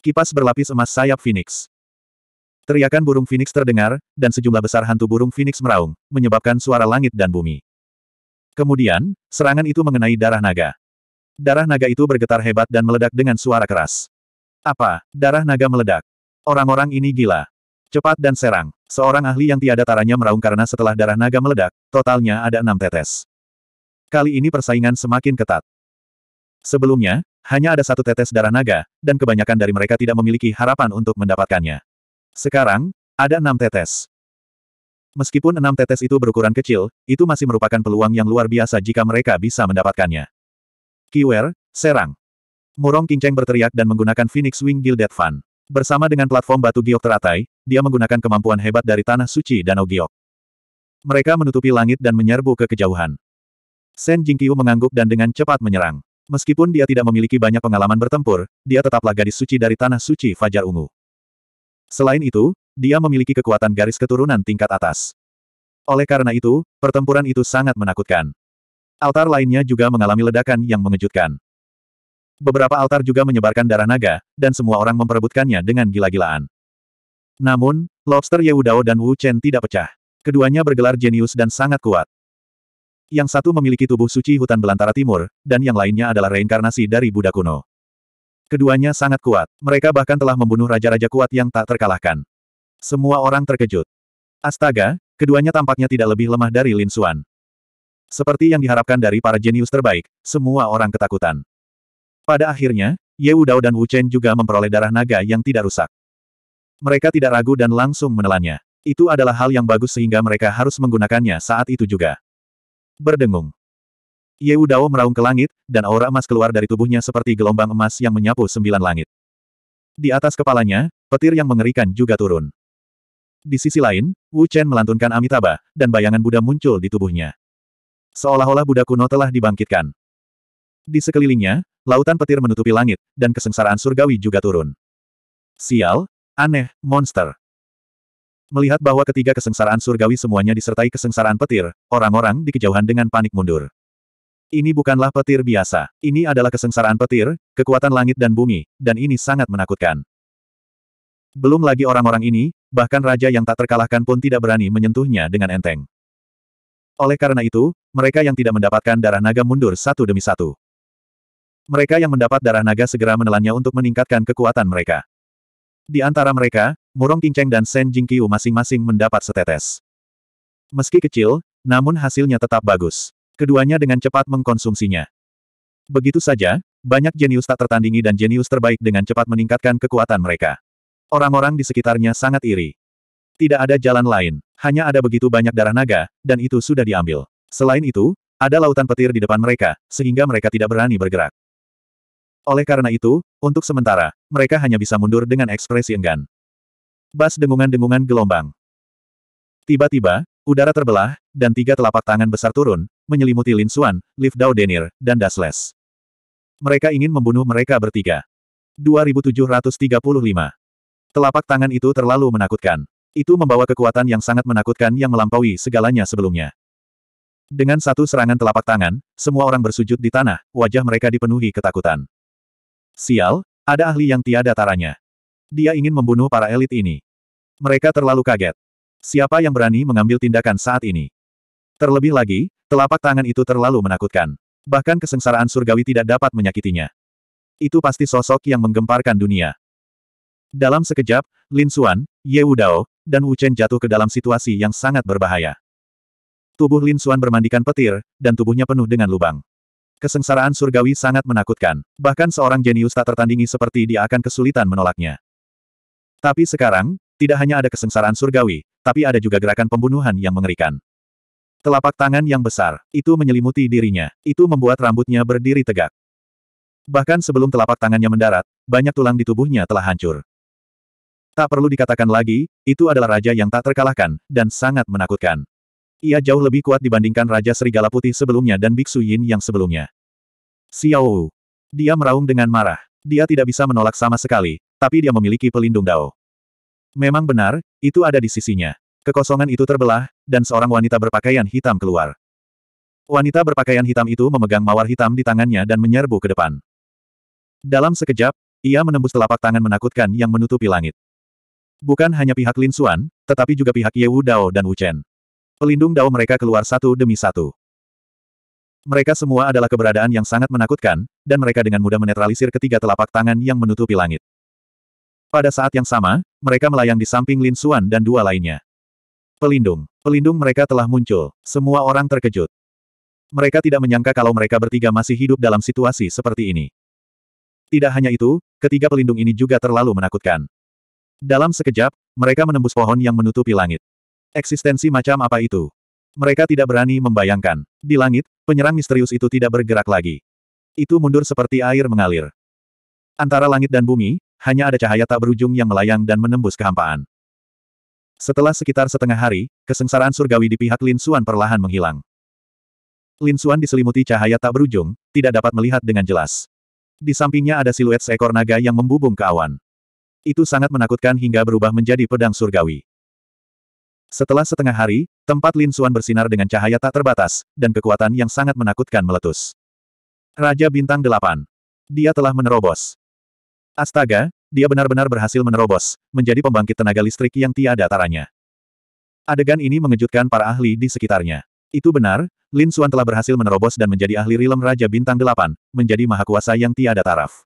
Kipas berlapis emas sayap Phoenix. Teriakan burung Phoenix terdengar, dan sejumlah besar hantu burung Phoenix meraung, menyebabkan suara langit dan bumi. Kemudian, serangan itu mengenai darah naga. Darah naga itu bergetar hebat dan meledak dengan suara keras. Apa? Darah naga meledak. Orang-orang ini gila. Cepat dan serang. Seorang ahli yang tiada taranya meraung karena setelah darah naga meledak, totalnya ada enam tetes. Kali ini persaingan semakin ketat. Sebelumnya, hanya ada satu tetes darah naga, dan kebanyakan dari mereka tidak memiliki harapan untuk mendapatkannya. Sekarang, ada enam tetes. Meskipun enam tetes itu berukuran kecil, itu masih merupakan peluang yang luar biasa jika mereka bisa mendapatkannya. Kiwer, serang. Murong Kinceng berteriak dan menggunakan Phoenix Wing Gilded Fan. Bersama dengan platform batu giok teratai, dia menggunakan kemampuan hebat dari Tanah Suci Danau Giok. Mereka menutupi langit dan menyerbu ke kejauhan. Shen Jingqiu mengangguk dan dengan cepat menyerang. Meskipun dia tidak memiliki banyak pengalaman bertempur, dia tetaplah gadis suci dari Tanah Suci Fajar Ungu. Selain itu, dia memiliki kekuatan garis keturunan tingkat atas. Oleh karena itu, pertempuran itu sangat menakutkan. Altar lainnya juga mengalami ledakan yang mengejutkan. Beberapa altar juga menyebarkan darah naga, dan semua orang memperebutkannya dengan gila-gilaan. Namun, Lobster Yehudao dan Wu Chen tidak pecah. Keduanya bergelar jenius dan sangat kuat. Yang satu memiliki tubuh suci hutan belantara timur, dan yang lainnya adalah reinkarnasi dari Buddha kuno. Keduanya sangat kuat. Mereka bahkan telah membunuh raja-raja kuat yang tak terkalahkan. Semua orang terkejut. Astaga, keduanya tampaknya tidak lebih lemah dari Lin Xuan. Seperti yang diharapkan dari para jenius terbaik, semua orang ketakutan. Pada akhirnya, Ye Wudao dan Wu Chen juga memperoleh darah naga yang tidak rusak. Mereka tidak ragu dan langsung menelannya. Itu adalah hal yang bagus sehingga mereka harus menggunakannya saat itu juga. Berdengung. Ye Udao meraung ke langit, dan aura emas keluar dari tubuhnya seperti gelombang emas yang menyapu sembilan langit. Di atas kepalanya, petir yang mengerikan juga turun. Di sisi lain, Wu Chen melantunkan Amitabha, dan bayangan Buddha muncul di tubuhnya. Seolah-olah Buddha kuno telah dibangkitkan. Di sekelilingnya, lautan petir menutupi langit, dan kesengsaraan surgawi juga turun. Sial, aneh, monster. Melihat bahwa ketiga kesengsaraan surgawi semuanya disertai kesengsaraan petir, orang-orang di kejauhan dengan panik mundur. Ini bukanlah petir biasa. Ini adalah kesengsaraan petir, kekuatan langit dan bumi, dan ini sangat menakutkan. Belum lagi orang-orang ini, bahkan raja yang tak terkalahkan pun tidak berani menyentuhnya dengan enteng. Oleh karena itu, mereka yang tidak mendapatkan darah naga mundur satu demi satu. Mereka yang mendapat darah naga segera menelannya untuk meningkatkan kekuatan mereka. Di antara mereka, Murong Kingceng dan Shen Jingqiu masing-masing mendapat setetes. Meski kecil, namun hasilnya tetap bagus. Keduanya dengan cepat mengkonsumsinya. Begitu saja, banyak jenius tak tertandingi dan jenius terbaik dengan cepat meningkatkan kekuatan mereka. Orang-orang di sekitarnya sangat iri. Tidak ada jalan lain, hanya ada begitu banyak darah naga, dan itu sudah diambil. Selain itu, ada lautan petir di depan mereka, sehingga mereka tidak berani bergerak. Oleh karena itu, untuk sementara, mereka hanya bisa mundur dengan ekspresi enggan. Bas dengungan-dengungan gelombang. Tiba-tiba, Udara terbelah, dan tiga telapak tangan besar turun, menyelimuti Lin Xuan, Liv Dao Denir, dan Dasles. Mereka ingin membunuh mereka bertiga. 2735. Telapak tangan itu terlalu menakutkan. Itu membawa kekuatan yang sangat menakutkan yang melampaui segalanya sebelumnya. Dengan satu serangan telapak tangan, semua orang bersujud di tanah, wajah mereka dipenuhi ketakutan. Sial, ada ahli yang tiada taranya. Dia ingin membunuh para elit ini. Mereka terlalu kaget. Siapa yang berani mengambil tindakan saat ini? Terlebih lagi, telapak tangan itu terlalu menakutkan. Bahkan kesengsaraan surgawi tidak dapat menyakitinya. Itu pasti sosok yang menggemparkan dunia. Dalam sekejap, Lin Xuan, Ye Wudao, dan Wu Chen jatuh ke dalam situasi yang sangat berbahaya. Tubuh Lin Xuan bermandikan petir, dan tubuhnya penuh dengan lubang. Kesengsaraan surgawi sangat menakutkan. Bahkan seorang jenius tak tertandingi seperti dia akan kesulitan menolaknya. Tapi sekarang, tidak hanya ada kesengsaraan surgawi, tapi ada juga gerakan pembunuhan yang mengerikan. Telapak tangan yang besar, itu menyelimuti dirinya, itu membuat rambutnya berdiri tegak. Bahkan sebelum telapak tangannya mendarat, banyak tulang di tubuhnya telah hancur. Tak perlu dikatakan lagi, itu adalah raja yang tak terkalahkan, dan sangat menakutkan. Ia jauh lebih kuat dibandingkan Raja Serigala Putih sebelumnya dan Biksu Yin yang sebelumnya. Xiao Wu. Dia meraung dengan marah. Dia tidak bisa menolak sama sekali, tapi dia memiliki pelindung Dao. Memang benar, itu ada di sisinya. Kekosongan itu terbelah, dan seorang wanita berpakaian hitam keluar. Wanita berpakaian hitam itu memegang mawar hitam di tangannya dan menyerbu ke depan. Dalam sekejap, ia menembus telapak tangan menakutkan yang menutupi langit. Bukan hanya pihak Lin Xuan, tetapi juga pihak Ye Wu Dao dan Wu Chen. Pelindung Dao mereka keluar satu demi satu. Mereka semua adalah keberadaan yang sangat menakutkan, dan mereka dengan mudah menetralisir ketiga telapak tangan yang menutupi langit. Pada saat yang sama, mereka melayang di samping Lin Suan dan dua lainnya. Pelindung. Pelindung mereka telah muncul. Semua orang terkejut. Mereka tidak menyangka kalau mereka bertiga masih hidup dalam situasi seperti ini. Tidak hanya itu, ketiga pelindung ini juga terlalu menakutkan. Dalam sekejap, mereka menembus pohon yang menutupi langit. Eksistensi macam apa itu? Mereka tidak berani membayangkan. Di langit, penyerang misterius itu tidak bergerak lagi. Itu mundur seperti air mengalir. Antara langit dan bumi, hanya ada cahaya tak berujung yang melayang dan menembus kehampaan. Setelah sekitar setengah hari, kesengsaraan surgawi di pihak Lin Xuan perlahan menghilang. Lin Xuan diselimuti cahaya tak berujung, tidak dapat melihat dengan jelas. Di sampingnya ada siluet seekor naga yang membubung ke awan. Itu sangat menakutkan hingga berubah menjadi pedang surgawi. Setelah setengah hari, tempat Lin Xuan bersinar dengan cahaya tak terbatas, dan kekuatan yang sangat menakutkan meletus. Raja Bintang Delapan, Dia telah menerobos. Astaga, dia benar-benar berhasil menerobos, menjadi pembangkit tenaga listrik yang tiada taranya. Adegan ini mengejutkan para ahli di sekitarnya. Itu benar, Lin Xuan telah berhasil menerobos dan menjadi ahli rilem Raja Bintang Delapan, menjadi mahakuasa yang tiada taraf.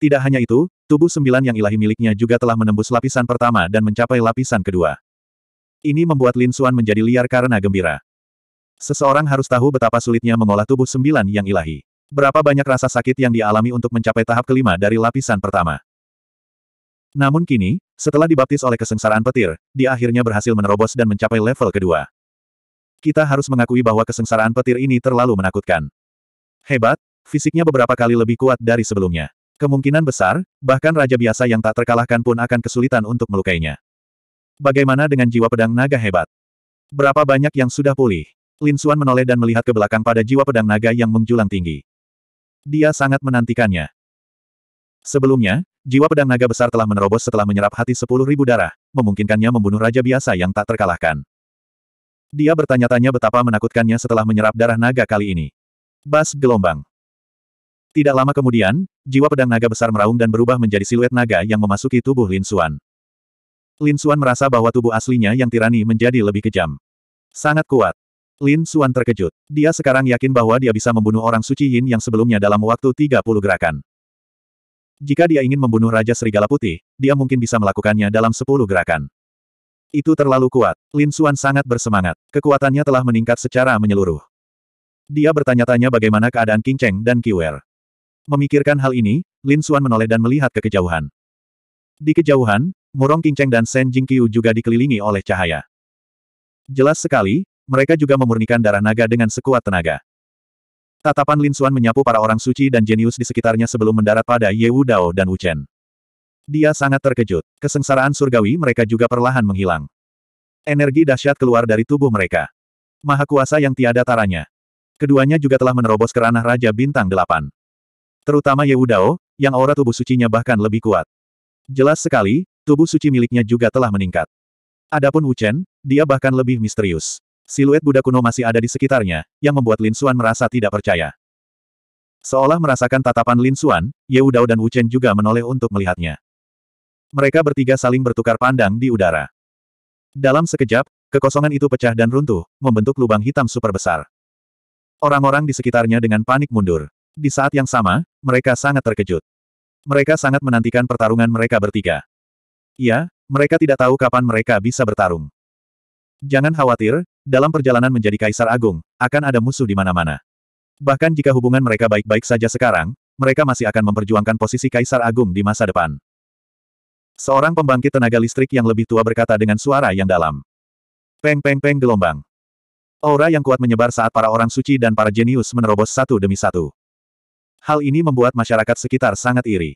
Tidak hanya itu, tubuh sembilan yang ilahi miliknya juga telah menembus lapisan pertama dan mencapai lapisan kedua. Ini membuat Lin Xuan menjadi liar karena gembira. Seseorang harus tahu betapa sulitnya mengolah tubuh sembilan yang ilahi. Berapa banyak rasa sakit yang dialami untuk mencapai tahap kelima dari lapisan pertama. Namun kini, setelah dibaptis oleh kesengsaraan petir, dia akhirnya berhasil menerobos dan mencapai level kedua. Kita harus mengakui bahwa kesengsaraan petir ini terlalu menakutkan. Hebat, fisiknya beberapa kali lebih kuat dari sebelumnya. Kemungkinan besar, bahkan raja biasa yang tak terkalahkan pun akan kesulitan untuk melukainya. Bagaimana dengan jiwa pedang naga hebat? Berapa banyak yang sudah pulih? Lin Suan menoleh dan melihat ke belakang pada jiwa pedang naga yang menjulang tinggi. Dia sangat menantikannya. Sebelumnya, jiwa pedang naga besar telah menerobos setelah menyerap hati sepuluh ribu darah, memungkinkannya membunuh raja biasa yang tak terkalahkan. Dia bertanya-tanya betapa menakutkannya setelah menyerap darah naga kali ini. Bas gelombang. Tidak lama kemudian, jiwa pedang naga besar meraung dan berubah menjadi siluet naga yang memasuki tubuh Lin Xuan. Lin Xuan merasa bahwa tubuh aslinya yang tirani menjadi lebih kejam. Sangat kuat. Lin Suan terkejut. Dia sekarang yakin bahwa dia bisa membunuh orang suci Yin yang sebelumnya dalam waktu 30 gerakan. Jika dia ingin membunuh Raja Serigala Putih, dia mungkin bisa melakukannya dalam 10 gerakan. Itu terlalu kuat. Lin Suan sangat bersemangat. Kekuatannya telah meningkat secara menyeluruh. Dia bertanya-tanya bagaimana keadaan King Cheng dan Kiwer. Memikirkan hal ini, Lin Suan menoleh dan melihat ke kejauhan. Di kejauhan, Murong King Cheng dan Shen Jingqiu juga dikelilingi oleh cahaya. Jelas sekali, mereka juga memurnikan darah naga dengan sekuat tenaga. Tatapan Lin Xuan menyapu para orang suci dan jenius di sekitarnya sebelum mendarat pada Ye Wu Dao dan Wu Chen. Dia sangat terkejut. Kesengsaraan surgawi mereka juga perlahan menghilang. Energi dahsyat keluar dari tubuh mereka. Maha kuasa yang tiada taranya. Keduanya juga telah menerobos ke ranah Raja Bintang Delapan. Terutama Ye Wu Dao, yang aura tubuh sucinya bahkan lebih kuat. Jelas sekali, tubuh suci miliknya juga telah meningkat. Adapun Wu Chen, dia bahkan lebih misterius. Siluet Buddha kuno masih ada di sekitarnya, yang membuat Lin Xuan merasa tidak percaya. Seolah merasakan tatapan Lin Xuan, Ye Udao dan Wu Chen juga menoleh untuk melihatnya. Mereka bertiga saling bertukar pandang di udara. Dalam sekejap, kekosongan itu pecah dan runtuh, membentuk lubang hitam super besar. Orang-orang di sekitarnya dengan panik mundur. Di saat yang sama, mereka sangat terkejut. Mereka sangat menantikan pertarungan mereka bertiga. Ya, mereka tidak tahu kapan mereka bisa bertarung. Jangan khawatir, dalam perjalanan menjadi kaisar agung, akan ada musuh di mana-mana. Bahkan jika hubungan mereka baik-baik saja sekarang, mereka masih akan memperjuangkan posisi kaisar agung di masa depan. Seorang pembangkit tenaga listrik yang lebih tua berkata dengan suara yang dalam. Peng peng peng gelombang. Aura yang kuat menyebar saat para orang suci dan para jenius menerobos satu demi satu. Hal ini membuat masyarakat sekitar sangat iri.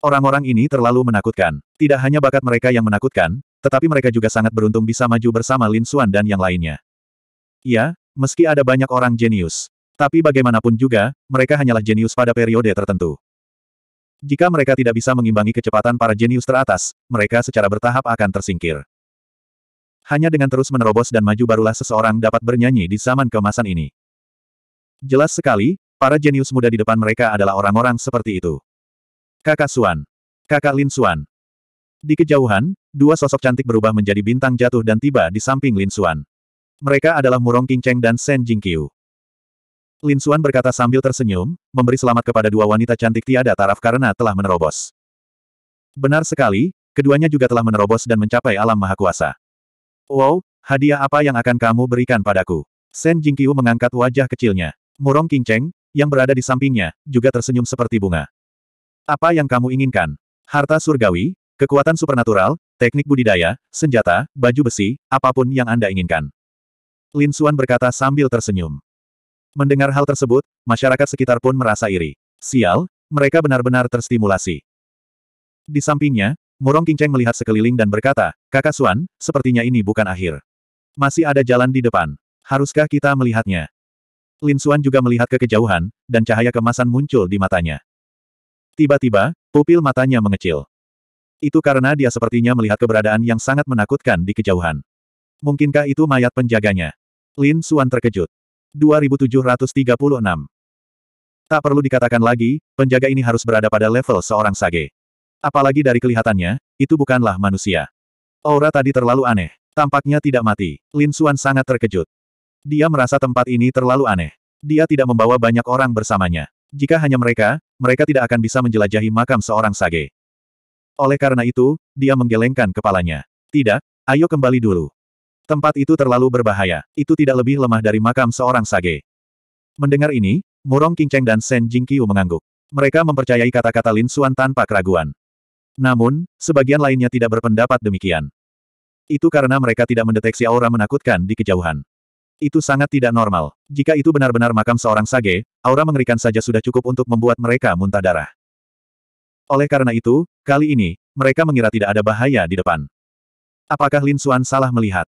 Orang-orang ini terlalu menakutkan. Tidak hanya bakat mereka yang menakutkan, tetapi mereka juga sangat beruntung bisa maju bersama Lin Xuan dan yang lainnya. Ya, meski ada banyak orang jenius. Tapi bagaimanapun juga, mereka hanyalah jenius pada periode tertentu. Jika mereka tidak bisa mengimbangi kecepatan para jenius teratas, mereka secara bertahap akan tersingkir. Hanya dengan terus menerobos dan maju barulah seseorang dapat bernyanyi di zaman kemasan ini. Jelas sekali, para jenius muda di depan mereka adalah orang-orang seperti itu. Kakak Suan. Kakak Lin Suan. Di kejauhan, dua sosok cantik berubah menjadi bintang jatuh dan tiba di samping Lin Xuan. Mereka adalah Murong Qingcheng dan Shen Jingqiu. Lin Xuan berkata sambil tersenyum, memberi selamat kepada dua wanita cantik tiada taraf karena telah menerobos. Benar sekali, keduanya juga telah menerobos dan mencapai alam maha kuasa. Wow, hadiah apa yang akan kamu berikan padaku? Shen Jingqiu mengangkat wajah kecilnya. Murong Qingcheng, yang berada di sampingnya, juga tersenyum seperti bunga. Apa yang kamu inginkan? Harta surgawi, Kekuatan supernatural, teknik budidaya, senjata, baju besi, apapun yang Anda inginkan. Lin Suan berkata sambil tersenyum. Mendengar hal tersebut, masyarakat sekitar pun merasa iri. Sial, mereka benar-benar terstimulasi. Di sampingnya, Murong Kinceng melihat sekeliling dan berkata, Kakak Suan, sepertinya ini bukan akhir. Masih ada jalan di depan. Haruskah kita melihatnya? Lin Suan juga melihat ke kejauhan, dan cahaya kemasan muncul di matanya. Tiba-tiba, pupil matanya mengecil. Itu karena dia sepertinya melihat keberadaan yang sangat menakutkan di kejauhan. Mungkinkah itu mayat penjaganya? Lin Suan terkejut. 2736 Tak perlu dikatakan lagi, penjaga ini harus berada pada level seorang sage. Apalagi dari kelihatannya, itu bukanlah manusia. Aura tadi terlalu aneh. Tampaknya tidak mati. Lin Suan sangat terkejut. Dia merasa tempat ini terlalu aneh. Dia tidak membawa banyak orang bersamanya. Jika hanya mereka, mereka tidak akan bisa menjelajahi makam seorang sage. Oleh karena itu, dia menggelengkan kepalanya. Tidak, ayo kembali dulu. Tempat itu terlalu berbahaya. Itu tidak lebih lemah dari makam seorang sage. Mendengar ini, Murong Qingcheng dan Shen Jingqiu mengangguk. Mereka mempercayai kata-kata Lin Xuan tanpa keraguan. Namun, sebagian lainnya tidak berpendapat demikian. Itu karena mereka tidak mendeteksi aura menakutkan di kejauhan. Itu sangat tidak normal. Jika itu benar-benar makam seorang sage, aura mengerikan saja sudah cukup untuk membuat mereka muntah darah. Oleh karena itu, kali ini, mereka mengira tidak ada bahaya di depan. Apakah Lin Xuan salah melihat?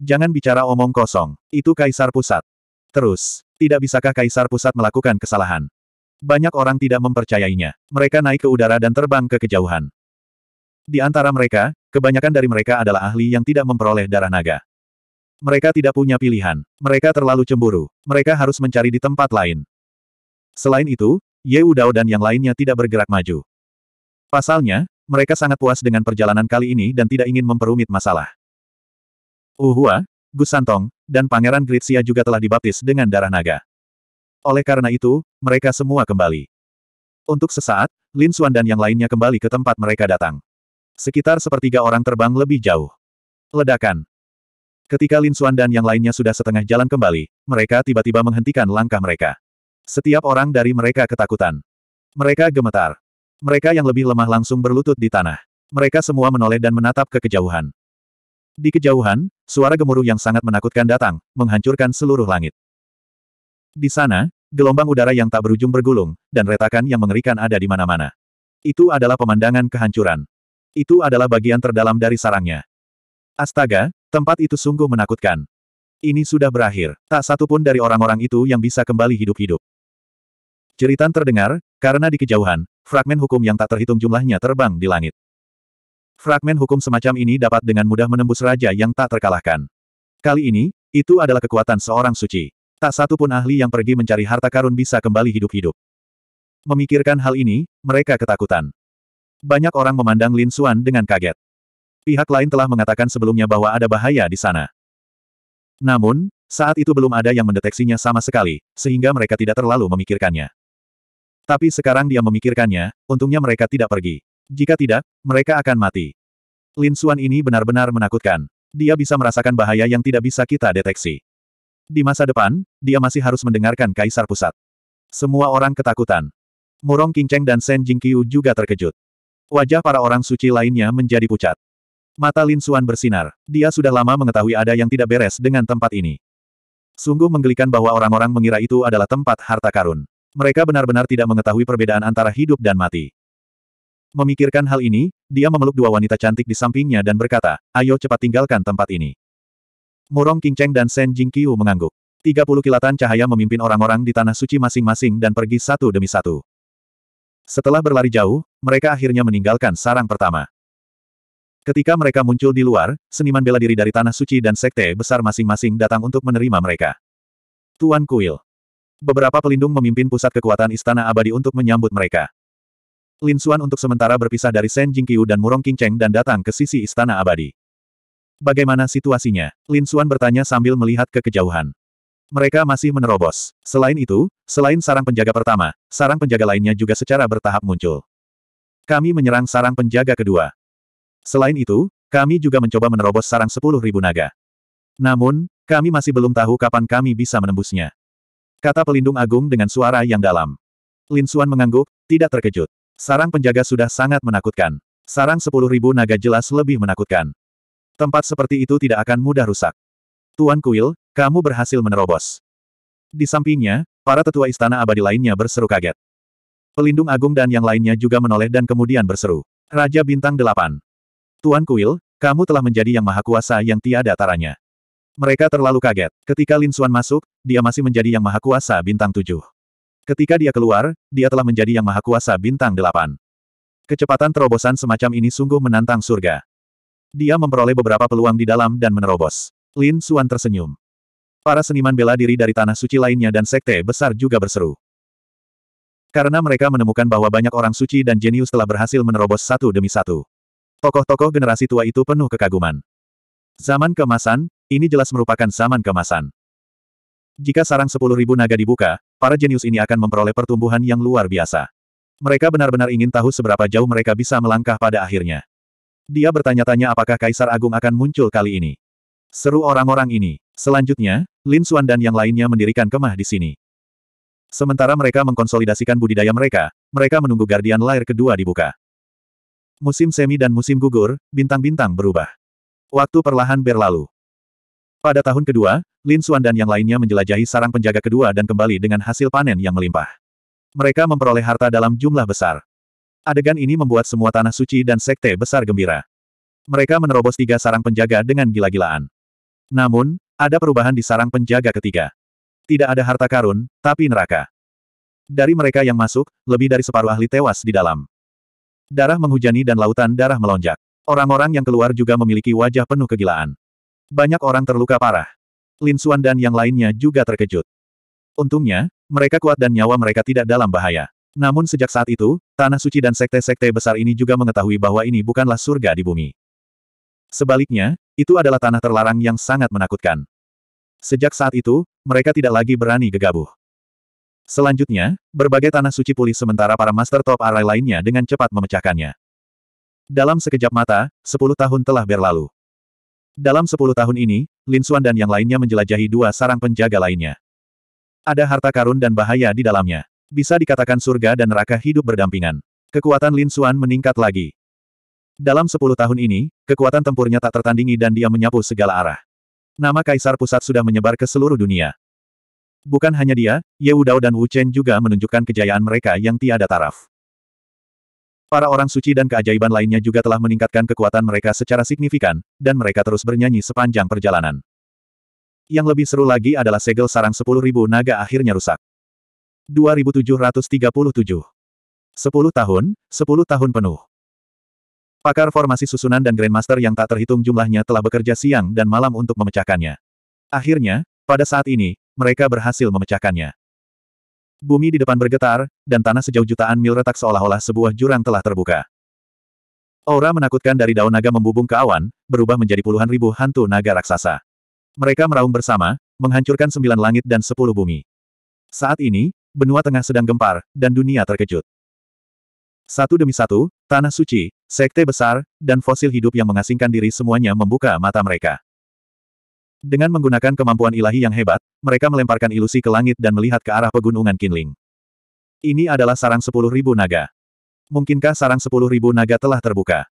Jangan bicara omong kosong, itu kaisar pusat. Terus, tidak bisakah kaisar pusat melakukan kesalahan? Banyak orang tidak mempercayainya. Mereka naik ke udara dan terbang ke kejauhan. Di antara mereka, kebanyakan dari mereka adalah ahli yang tidak memperoleh darah naga. Mereka tidak punya pilihan. Mereka terlalu cemburu. Mereka harus mencari di tempat lain. Selain itu, Ye Udao dan yang lainnya tidak bergerak maju. Pasalnya, mereka sangat puas dengan perjalanan kali ini dan tidak ingin memperumit masalah. Uhua, Gus Santong, dan Pangeran Gritsia juga telah dibaptis dengan darah naga. Oleh karena itu, mereka semua kembali. Untuk sesaat, Lin Xuan dan yang lainnya kembali ke tempat mereka datang. Sekitar sepertiga orang terbang lebih jauh. Ledakan. Ketika Lin Xuan dan yang lainnya sudah setengah jalan kembali, mereka tiba-tiba menghentikan langkah mereka. Setiap orang dari mereka ketakutan. Mereka gemetar. Mereka yang lebih lemah langsung berlutut di tanah. Mereka semua menoleh dan menatap ke kejauhan. Di kejauhan, suara gemuruh yang sangat menakutkan datang, menghancurkan seluruh langit. Di sana, gelombang udara yang tak berujung bergulung, dan retakan yang mengerikan ada di mana-mana. Itu adalah pemandangan kehancuran. Itu adalah bagian terdalam dari sarangnya. Astaga, tempat itu sungguh menakutkan. Ini sudah berakhir, tak satu pun dari orang-orang itu yang bisa kembali hidup-hidup. Ceritan terdengar, karena di kejauhan, Fragmen hukum yang tak terhitung jumlahnya terbang di langit. Fragmen hukum semacam ini dapat dengan mudah menembus raja yang tak terkalahkan. Kali ini, itu adalah kekuatan seorang suci. Tak satu pun ahli yang pergi mencari harta karun bisa kembali hidup-hidup. Memikirkan hal ini, mereka ketakutan. Banyak orang memandang Lin Xuan dengan kaget. Pihak lain telah mengatakan sebelumnya bahwa ada bahaya di sana. Namun, saat itu belum ada yang mendeteksinya sama sekali, sehingga mereka tidak terlalu memikirkannya. Tapi sekarang dia memikirkannya, untungnya mereka tidak pergi. Jika tidak, mereka akan mati. Lin Xuan ini benar-benar menakutkan. Dia bisa merasakan bahaya yang tidak bisa kita deteksi. Di masa depan, dia masih harus mendengarkan Kaisar Pusat. Semua orang ketakutan. Murong Qingcheng dan Shen Jingqiu juga terkejut. Wajah para orang suci lainnya menjadi pucat. Mata Lin Xuan bersinar. Dia sudah lama mengetahui ada yang tidak beres dengan tempat ini. Sungguh menggelikan bahwa orang-orang mengira itu adalah tempat harta karun. Mereka benar-benar tidak mengetahui perbedaan antara hidup dan mati. Memikirkan hal ini, dia memeluk dua wanita cantik di sampingnya dan berkata, ayo cepat tinggalkan tempat ini. Murong Qingcheng dan Shen Jingqiu mengangguk. 30 kilatan cahaya memimpin orang-orang di tanah suci masing-masing dan pergi satu demi satu. Setelah berlari jauh, mereka akhirnya meninggalkan sarang pertama. Ketika mereka muncul di luar, seniman bela diri dari tanah suci dan sekte besar masing-masing datang untuk menerima mereka. Tuan Kuil Beberapa pelindung memimpin pusat kekuatan Istana Abadi untuk menyambut mereka. Lin Xuan untuk sementara berpisah dari Shen Jingqiu dan Murong Qingcheng dan datang ke sisi Istana Abadi. Bagaimana situasinya? Lin Xuan bertanya sambil melihat ke kejauhan. Mereka masih menerobos. Selain itu, selain sarang penjaga pertama, sarang penjaga lainnya juga secara bertahap muncul. Kami menyerang sarang penjaga kedua. Selain itu, kami juga mencoba menerobos sarang sepuluh ribu naga. Namun, kami masih belum tahu kapan kami bisa menembusnya. Kata pelindung agung dengan suara yang dalam. Lin Suan mengangguk, tidak terkejut. Sarang penjaga sudah sangat menakutkan. Sarang sepuluh ribu naga jelas lebih menakutkan. Tempat seperti itu tidak akan mudah rusak. Tuan Kuil, kamu berhasil menerobos. Di sampingnya, para tetua istana abadi lainnya berseru kaget. Pelindung agung dan yang lainnya juga menoleh dan kemudian berseru. Raja Bintang Delapan. Tuan Kuil, kamu telah menjadi yang maha kuasa yang tiada taranya. Mereka terlalu kaget. Ketika Lin Xuan masuk, dia masih menjadi yang maha kuasa bintang tujuh. Ketika dia keluar, dia telah menjadi yang maha kuasa bintang delapan. Kecepatan terobosan semacam ini sungguh menantang surga. Dia memperoleh beberapa peluang di dalam dan menerobos. Lin Xuan tersenyum. Para seniman bela diri dari tanah suci lainnya dan sekte besar juga berseru. Karena mereka menemukan bahwa banyak orang suci dan jenius telah berhasil menerobos satu demi satu. Tokoh-tokoh generasi tua itu penuh kekaguman. Zaman kemasan, ini jelas merupakan zaman kemasan. Jika sarang sepuluh ribu naga dibuka, para jenius ini akan memperoleh pertumbuhan yang luar biasa. Mereka benar-benar ingin tahu seberapa jauh mereka bisa melangkah pada akhirnya. Dia bertanya-tanya apakah Kaisar Agung akan muncul kali ini. Seru orang-orang ini. Selanjutnya, Lin Xuan dan yang lainnya mendirikan kemah di sini. Sementara mereka mengkonsolidasikan budidaya mereka, mereka menunggu gardian Lair kedua dibuka. Musim semi dan musim gugur, bintang-bintang berubah. Waktu perlahan berlalu. Pada tahun kedua, Lin Suan dan yang lainnya menjelajahi sarang penjaga kedua dan kembali dengan hasil panen yang melimpah. Mereka memperoleh harta dalam jumlah besar. Adegan ini membuat semua tanah suci dan sekte besar gembira. Mereka menerobos tiga sarang penjaga dengan gila-gilaan. Namun, ada perubahan di sarang penjaga ketiga. Tidak ada harta karun, tapi neraka. Dari mereka yang masuk, lebih dari separuh ahli tewas di dalam. Darah menghujani dan lautan darah melonjak. Orang-orang yang keluar juga memiliki wajah penuh kegilaan. Banyak orang terluka parah. Lin Xuan dan yang lainnya juga terkejut. Untungnya, mereka kuat dan nyawa mereka tidak dalam bahaya. Namun sejak saat itu, Tanah Suci dan sekte-sekte besar ini juga mengetahui bahwa ini bukanlah surga di bumi. Sebaliknya, itu adalah tanah terlarang yang sangat menakutkan. Sejak saat itu, mereka tidak lagi berani gegabah. Selanjutnya, berbagai tanah suci pulih sementara para Master Top Array lainnya dengan cepat memecahkannya. Dalam sekejap mata, sepuluh tahun telah berlalu. Dalam sepuluh tahun ini, Lin Xuan dan yang lainnya menjelajahi dua sarang penjaga lainnya. Ada harta karun dan bahaya di dalamnya. Bisa dikatakan surga dan neraka hidup berdampingan. Kekuatan Lin Xuan meningkat lagi. Dalam sepuluh tahun ini, kekuatan tempurnya tak tertandingi dan dia menyapu segala arah. Nama Kaisar Pusat sudah menyebar ke seluruh dunia. Bukan hanya dia, Ye Wudao dan Wu Chen juga menunjukkan kejayaan mereka yang tiada taraf. Para orang suci dan keajaiban lainnya juga telah meningkatkan kekuatan mereka secara signifikan, dan mereka terus bernyanyi sepanjang perjalanan. Yang lebih seru lagi adalah segel sarang 10.000 naga akhirnya rusak. 2737 10 tahun, 10 tahun penuh. Pakar formasi susunan dan Grandmaster yang tak terhitung jumlahnya telah bekerja siang dan malam untuk memecahkannya. Akhirnya, pada saat ini, mereka berhasil memecahkannya. Bumi di depan bergetar, dan tanah sejauh jutaan mil retak seolah-olah sebuah jurang telah terbuka. Aura menakutkan dari daun naga membubung ke awan, berubah menjadi puluhan ribu hantu naga raksasa. Mereka meraung bersama, menghancurkan sembilan langit dan sepuluh bumi. Saat ini, benua tengah sedang gempar, dan dunia terkejut. Satu demi satu, tanah suci, sekte besar, dan fosil hidup yang mengasingkan diri semuanya membuka mata mereka. Dengan menggunakan kemampuan ilahi yang hebat, mereka melemparkan ilusi ke langit dan melihat ke arah pegunungan Kinling. Ini adalah sarang sepuluh ribu naga. Mungkinkah sarang sepuluh ribu naga telah terbuka?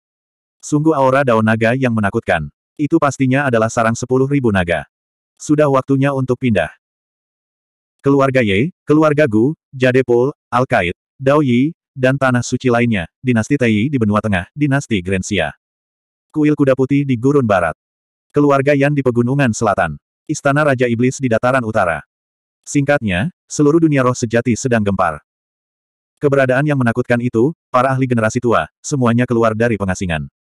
Sungguh aura daun naga yang menakutkan. Itu pastinya adalah sarang sepuluh ribu naga. Sudah waktunya untuk pindah. Keluarga Ye, keluarga Gu, al Kaid, Dao Yi, dan tanah suci lainnya, dinasti Tai di benua tengah, dinasti Grensia. Kuil kuda putih di gurun barat. Keluarga Yan di Pegunungan Selatan. Istana Raja Iblis di dataran utara. Singkatnya, seluruh dunia roh sejati sedang gempar. Keberadaan yang menakutkan itu, para ahli generasi tua, semuanya keluar dari pengasingan.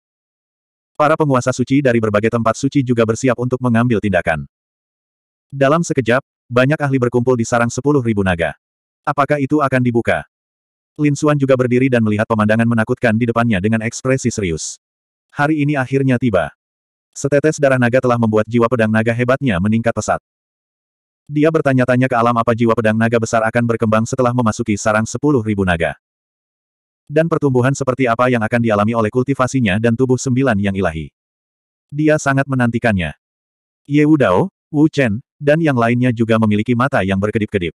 Para penguasa suci dari berbagai tempat suci juga bersiap untuk mengambil tindakan. Dalam sekejap, banyak ahli berkumpul di sarang sepuluh ribu naga. Apakah itu akan dibuka? Lin Xuan juga berdiri dan melihat pemandangan menakutkan di depannya dengan ekspresi serius. Hari ini akhirnya tiba. Setetes darah naga telah membuat jiwa pedang naga hebatnya meningkat pesat. Dia bertanya-tanya ke alam apa jiwa pedang naga besar akan berkembang setelah memasuki sarang sepuluh ribu naga. Dan pertumbuhan seperti apa yang akan dialami oleh kultivasinya dan tubuh sembilan yang ilahi. Dia sangat menantikannya. Ye Wudao, Wu Chen, dan yang lainnya juga memiliki mata yang berkedip-kedip.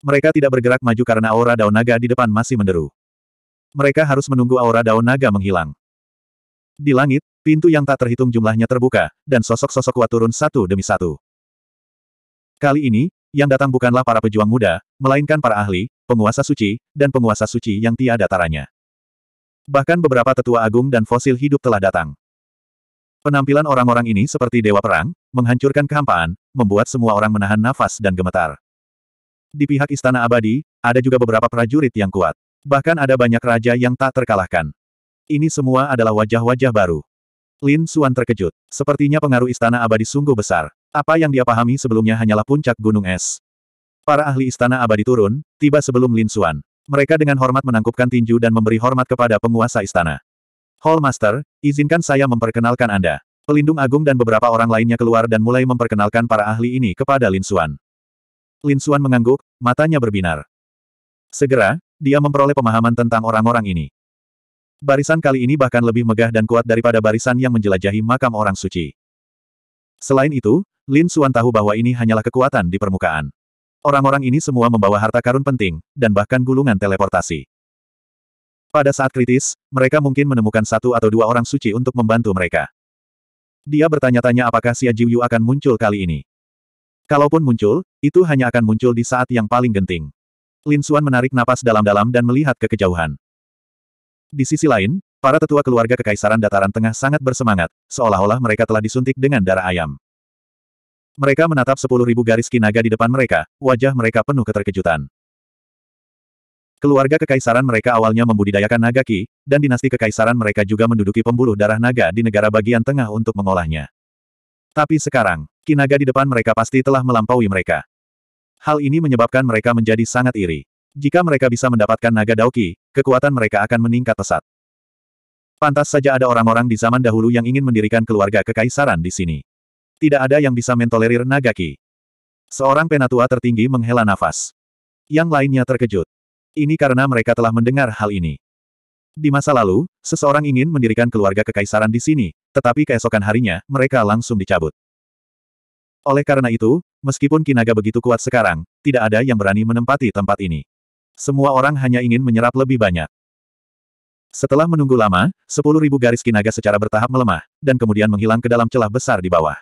Mereka tidak bergerak maju karena aura daun naga di depan masih menderu. Mereka harus menunggu aura daun naga menghilang. Di langit, pintu yang tak terhitung jumlahnya terbuka, dan sosok-sosok kuat turun satu demi satu. Kali ini, yang datang bukanlah para pejuang muda, melainkan para ahli, penguasa suci, dan penguasa suci yang tiada taranya. Bahkan beberapa tetua agung dan fosil hidup telah datang. Penampilan orang-orang ini seperti dewa perang, menghancurkan kehampaan, membuat semua orang menahan nafas dan gemetar. Di pihak istana abadi, ada juga beberapa prajurit yang kuat. Bahkan ada banyak raja yang tak terkalahkan. Ini semua adalah wajah-wajah baru. Lin Suan terkejut. Sepertinya pengaruh istana abadi sungguh besar. Apa yang dia pahami sebelumnya hanyalah puncak gunung es. Para ahli istana abadi turun, tiba sebelum Lin Suan. Mereka dengan hormat menangkupkan tinju dan memberi hormat kepada penguasa istana. Hall Master, izinkan saya memperkenalkan Anda. Pelindung Agung dan beberapa orang lainnya keluar dan mulai memperkenalkan para ahli ini kepada Lin Suan. Lin Suan mengangguk, matanya berbinar. Segera, dia memperoleh pemahaman tentang orang-orang ini. Barisan kali ini bahkan lebih megah dan kuat daripada barisan yang menjelajahi makam orang suci. Selain itu, Lin Xuan tahu bahwa ini hanyalah kekuatan di permukaan. Orang-orang ini semua membawa harta karun penting, dan bahkan gulungan teleportasi. Pada saat kritis, mereka mungkin menemukan satu atau dua orang suci untuk membantu mereka. Dia bertanya-tanya apakah Xia Jiuyu akan muncul kali ini. Kalaupun muncul, itu hanya akan muncul di saat yang paling genting. Lin Xuan menarik napas dalam-dalam dan melihat ke kejauhan. Di sisi lain, para tetua keluarga kekaisaran dataran tengah sangat bersemangat, seolah-olah mereka telah disuntik dengan darah ayam. Mereka menatap sepuluh ribu garis kinaga di depan mereka, wajah mereka penuh keterkejutan. Keluarga kekaisaran mereka awalnya membudidayakan naga ki, dan dinasti kekaisaran mereka juga menduduki pembuluh darah naga di negara bagian tengah untuk mengolahnya. Tapi sekarang, kinaga di depan mereka pasti telah melampaui mereka. Hal ini menyebabkan mereka menjadi sangat iri. Jika mereka bisa mendapatkan naga Daoki, kekuatan mereka akan meningkat pesat. Pantas saja ada orang-orang di zaman dahulu yang ingin mendirikan keluarga kekaisaran di sini. Tidak ada yang bisa mentolerir naga Ki. Seorang penatua tertinggi menghela nafas. Yang lainnya terkejut. Ini karena mereka telah mendengar hal ini. Di masa lalu, seseorang ingin mendirikan keluarga kekaisaran di sini, tetapi keesokan harinya, mereka langsung dicabut. Oleh karena itu, meskipun Kinaga begitu kuat sekarang, tidak ada yang berani menempati tempat ini. Semua orang hanya ingin menyerap lebih banyak. Setelah menunggu lama, 10.000 garis kinaga secara bertahap melemah, dan kemudian menghilang ke dalam celah besar di bawah.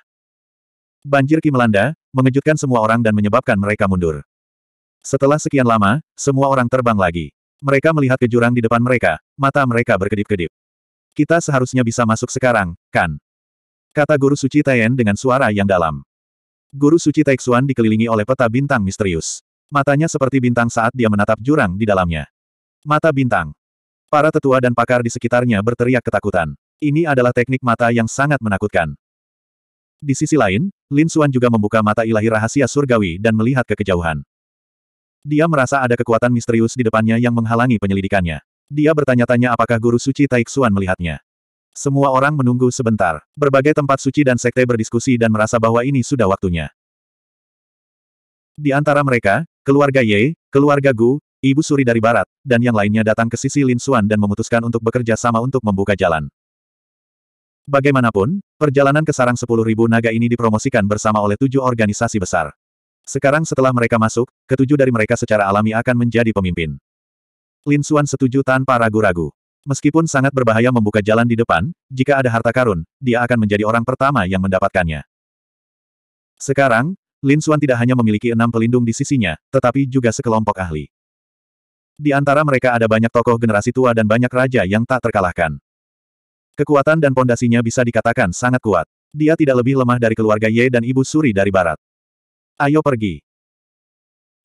Banjir Ki melanda, mengejutkan semua orang dan menyebabkan mereka mundur. Setelah sekian lama, semua orang terbang lagi. Mereka melihat ke jurang di depan mereka, mata mereka berkedip-kedip. Kita seharusnya bisa masuk sekarang, kan? Kata Guru Suci Tayen dengan suara yang dalam. Guru Suci Taixuan dikelilingi oleh peta bintang misterius. Matanya seperti bintang saat dia menatap jurang di dalamnya. Mata bintang. Para tetua dan pakar di sekitarnya berteriak ketakutan. Ini adalah teknik mata yang sangat menakutkan. Di sisi lain, Lin Xuan juga membuka mata ilahi rahasia surgawi dan melihat ke kejauhan. Dia merasa ada kekuatan misterius di depannya yang menghalangi penyelidikannya. Dia bertanya-tanya apakah guru suci Taik Xuan melihatnya. Semua orang menunggu sebentar. Berbagai tempat suci dan sekte berdiskusi dan merasa bahwa ini sudah waktunya. Di antara mereka, Keluarga Ye, keluarga Gu, ibu suri dari barat, dan yang lainnya datang ke sisi Lin Xuan dan memutuskan untuk bekerja sama untuk membuka jalan. Bagaimanapun, perjalanan ke sarang 10.000 naga ini dipromosikan bersama oleh tujuh organisasi besar. Sekarang setelah mereka masuk, ketujuh dari mereka secara alami akan menjadi pemimpin. Lin Xuan setuju tanpa ragu-ragu. Meskipun sangat berbahaya membuka jalan di depan, jika ada harta karun, dia akan menjadi orang pertama yang mendapatkannya. Sekarang, Lin Xuan tidak hanya memiliki enam pelindung di sisinya, tetapi juga sekelompok ahli. Di antara mereka ada banyak tokoh generasi tua dan banyak raja yang tak terkalahkan. Kekuatan dan pondasinya bisa dikatakan sangat kuat. Dia tidak lebih lemah dari keluarga Ye dan Ibu Suri dari barat. Ayo pergi.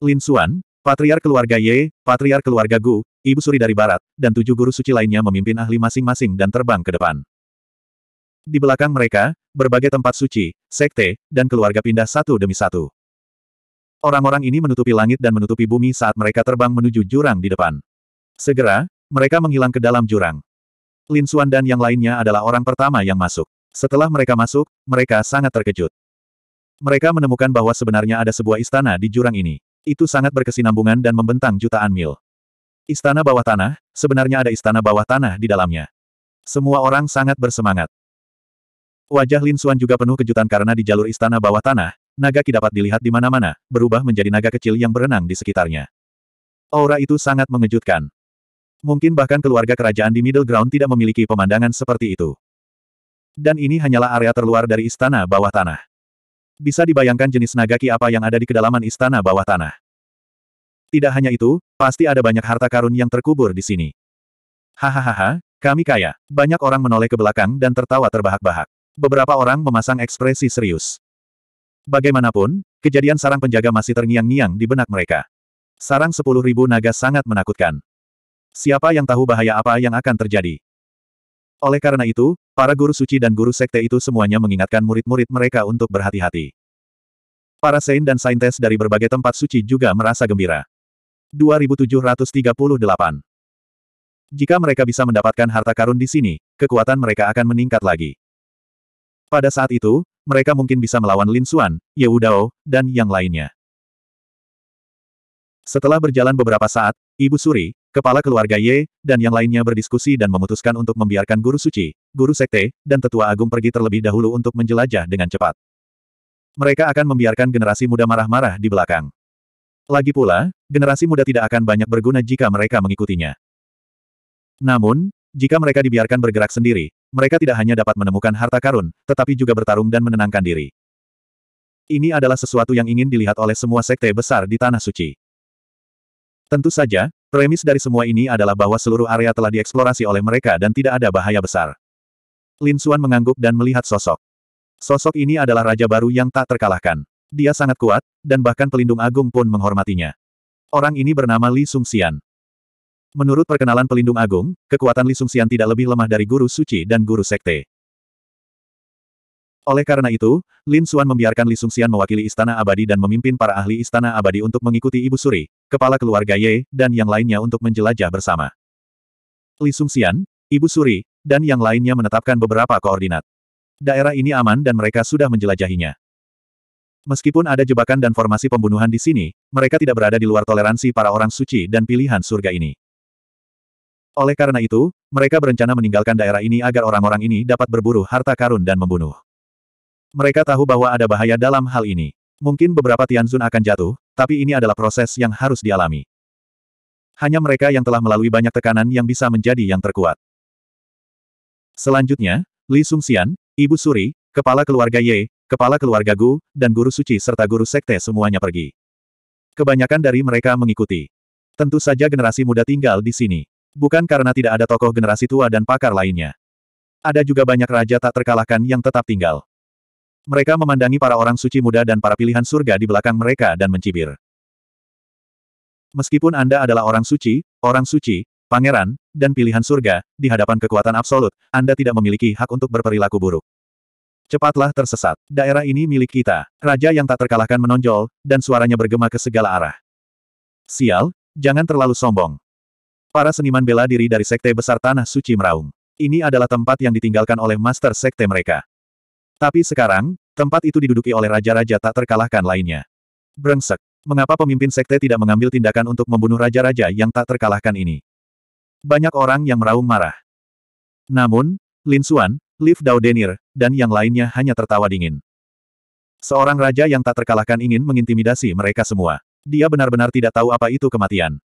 Lin Xuan, patriark keluarga Ye, Patriar keluarga Gu, Ibu Suri dari barat, dan tujuh guru suci lainnya memimpin ahli masing-masing dan terbang ke depan. Di belakang mereka, berbagai tempat suci, sekte, dan keluarga pindah satu demi satu. Orang-orang ini menutupi langit dan menutupi bumi saat mereka terbang menuju jurang di depan. Segera, mereka menghilang ke dalam jurang. Lin Xuan dan yang lainnya adalah orang pertama yang masuk. Setelah mereka masuk, mereka sangat terkejut. Mereka menemukan bahwa sebenarnya ada sebuah istana di jurang ini. Itu sangat berkesinambungan dan membentang jutaan mil. Istana bawah tanah, sebenarnya ada istana bawah tanah di dalamnya. Semua orang sangat bersemangat. Wajah Lin Suan juga penuh kejutan karena di jalur istana bawah tanah, naga ki dapat dilihat di mana-mana, berubah menjadi naga kecil yang berenang di sekitarnya. Aura itu sangat mengejutkan. Mungkin bahkan keluarga kerajaan di Middle Ground tidak memiliki pemandangan seperti itu. Dan ini hanyalah area terluar dari istana bawah tanah. Bisa dibayangkan jenis naga ki apa yang ada di kedalaman istana bawah tanah. Tidak hanya itu, pasti ada banyak harta karun yang terkubur di sini. Hahaha, kami kaya. Banyak orang menoleh ke belakang dan tertawa terbahak-bahak beberapa orang memasang ekspresi serius. Bagaimanapun, kejadian sarang penjaga masih terngiang-ngiang di benak mereka. Sarang sepuluh ribu naga sangat menakutkan. Siapa yang tahu bahaya apa yang akan terjadi? Oleh karena itu, para guru suci dan guru sekte itu semuanya mengingatkan murid-murid mereka untuk berhati-hati. Para saint dan saintes dari berbagai tempat suci juga merasa gembira. 2738 Jika mereka bisa mendapatkan harta karun di sini, kekuatan mereka akan meningkat lagi. Pada saat itu, mereka mungkin bisa melawan Lin Xuan, Ye Wudao, dan yang lainnya. Setelah berjalan beberapa saat, Ibu Suri, kepala keluarga Ye, dan yang lainnya berdiskusi dan memutuskan untuk membiarkan Guru Suci, Guru Sekte, dan Tetua Agung pergi terlebih dahulu untuk menjelajah dengan cepat. Mereka akan membiarkan generasi muda marah-marah di belakang. Lagi pula, generasi muda tidak akan banyak berguna jika mereka mengikutinya. Namun, jika mereka dibiarkan bergerak sendiri, mereka tidak hanya dapat menemukan harta karun, tetapi juga bertarung dan menenangkan diri. Ini adalah sesuatu yang ingin dilihat oleh semua sekte besar di Tanah Suci. Tentu saja, premis dari semua ini adalah bahwa seluruh area telah dieksplorasi oleh mereka dan tidak ada bahaya besar. Lin Xuan mengangguk dan melihat sosok. Sosok ini adalah raja baru yang tak terkalahkan. Dia sangat kuat, dan bahkan pelindung agung pun menghormatinya. Orang ini bernama Li Sung Xian. Menurut perkenalan pelindung agung, kekuatan Li Sian tidak lebih lemah dari guru suci dan guru sekte. Oleh karena itu, Lin Xuan membiarkan Li Sian mewakili Istana Abadi dan memimpin para ahli Istana Abadi untuk mengikuti Ibu Suri, kepala keluarga Ye, dan yang lainnya untuk menjelajah bersama. Li Sian, Ibu Suri, dan yang lainnya menetapkan beberapa koordinat. Daerah ini aman dan mereka sudah menjelajahinya. Meskipun ada jebakan dan formasi pembunuhan di sini, mereka tidak berada di luar toleransi para orang suci dan pilihan surga ini. Oleh karena itu, mereka berencana meninggalkan daerah ini agar orang-orang ini dapat berburu harta karun dan membunuh. Mereka tahu bahwa ada bahaya dalam hal ini. Mungkin beberapa Tianzun akan jatuh, tapi ini adalah proses yang harus dialami. Hanya mereka yang telah melalui banyak tekanan yang bisa menjadi yang terkuat. Selanjutnya, Li Sungxian, Ibu Suri, Kepala Keluarga Ye, Kepala Keluarga Gu, dan Guru Suci serta Guru Sekte semuanya pergi. Kebanyakan dari mereka mengikuti. Tentu saja generasi muda tinggal di sini bukan karena tidak ada tokoh generasi tua dan pakar lainnya. Ada juga banyak raja tak terkalahkan yang tetap tinggal. Mereka memandangi para orang suci muda dan para pilihan surga di belakang mereka dan mencibir. Meskipun Anda adalah orang suci, orang suci, pangeran, dan pilihan surga, di hadapan kekuatan absolut, Anda tidak memiliki hak untuk berperilaku buruk. Cepatlah tersesat. Daerah ini milik kita. Raja yang tak terkalahkan menonjol, dan suaranya bergema ke segala arah. Sial, jangan terlalu sombong. Para seniman bela diri dari sekte besar Tanah Suci meraung. Ini adalah tempat yang ditinggalkan oleh master sekte mereka. Tapi sekarang, tempat itu diduduki oleh raja-raja tak terkalahkan lainnya. Brengsek. Mengapa pemimpin sekte tidak mengambil tindakan untuk membunuh raja-raja yang tak terkalahkan ini? Banyak orang yang meraung marah. Namun, Lin Suan, Liv Daudenir, dan yang lainnya hanya tertawa dingin. Seorang raja yang tak terkalahkan ingin mengintimidasi mereka semua. Dia benar-benar tidak tahu apa itu kematian.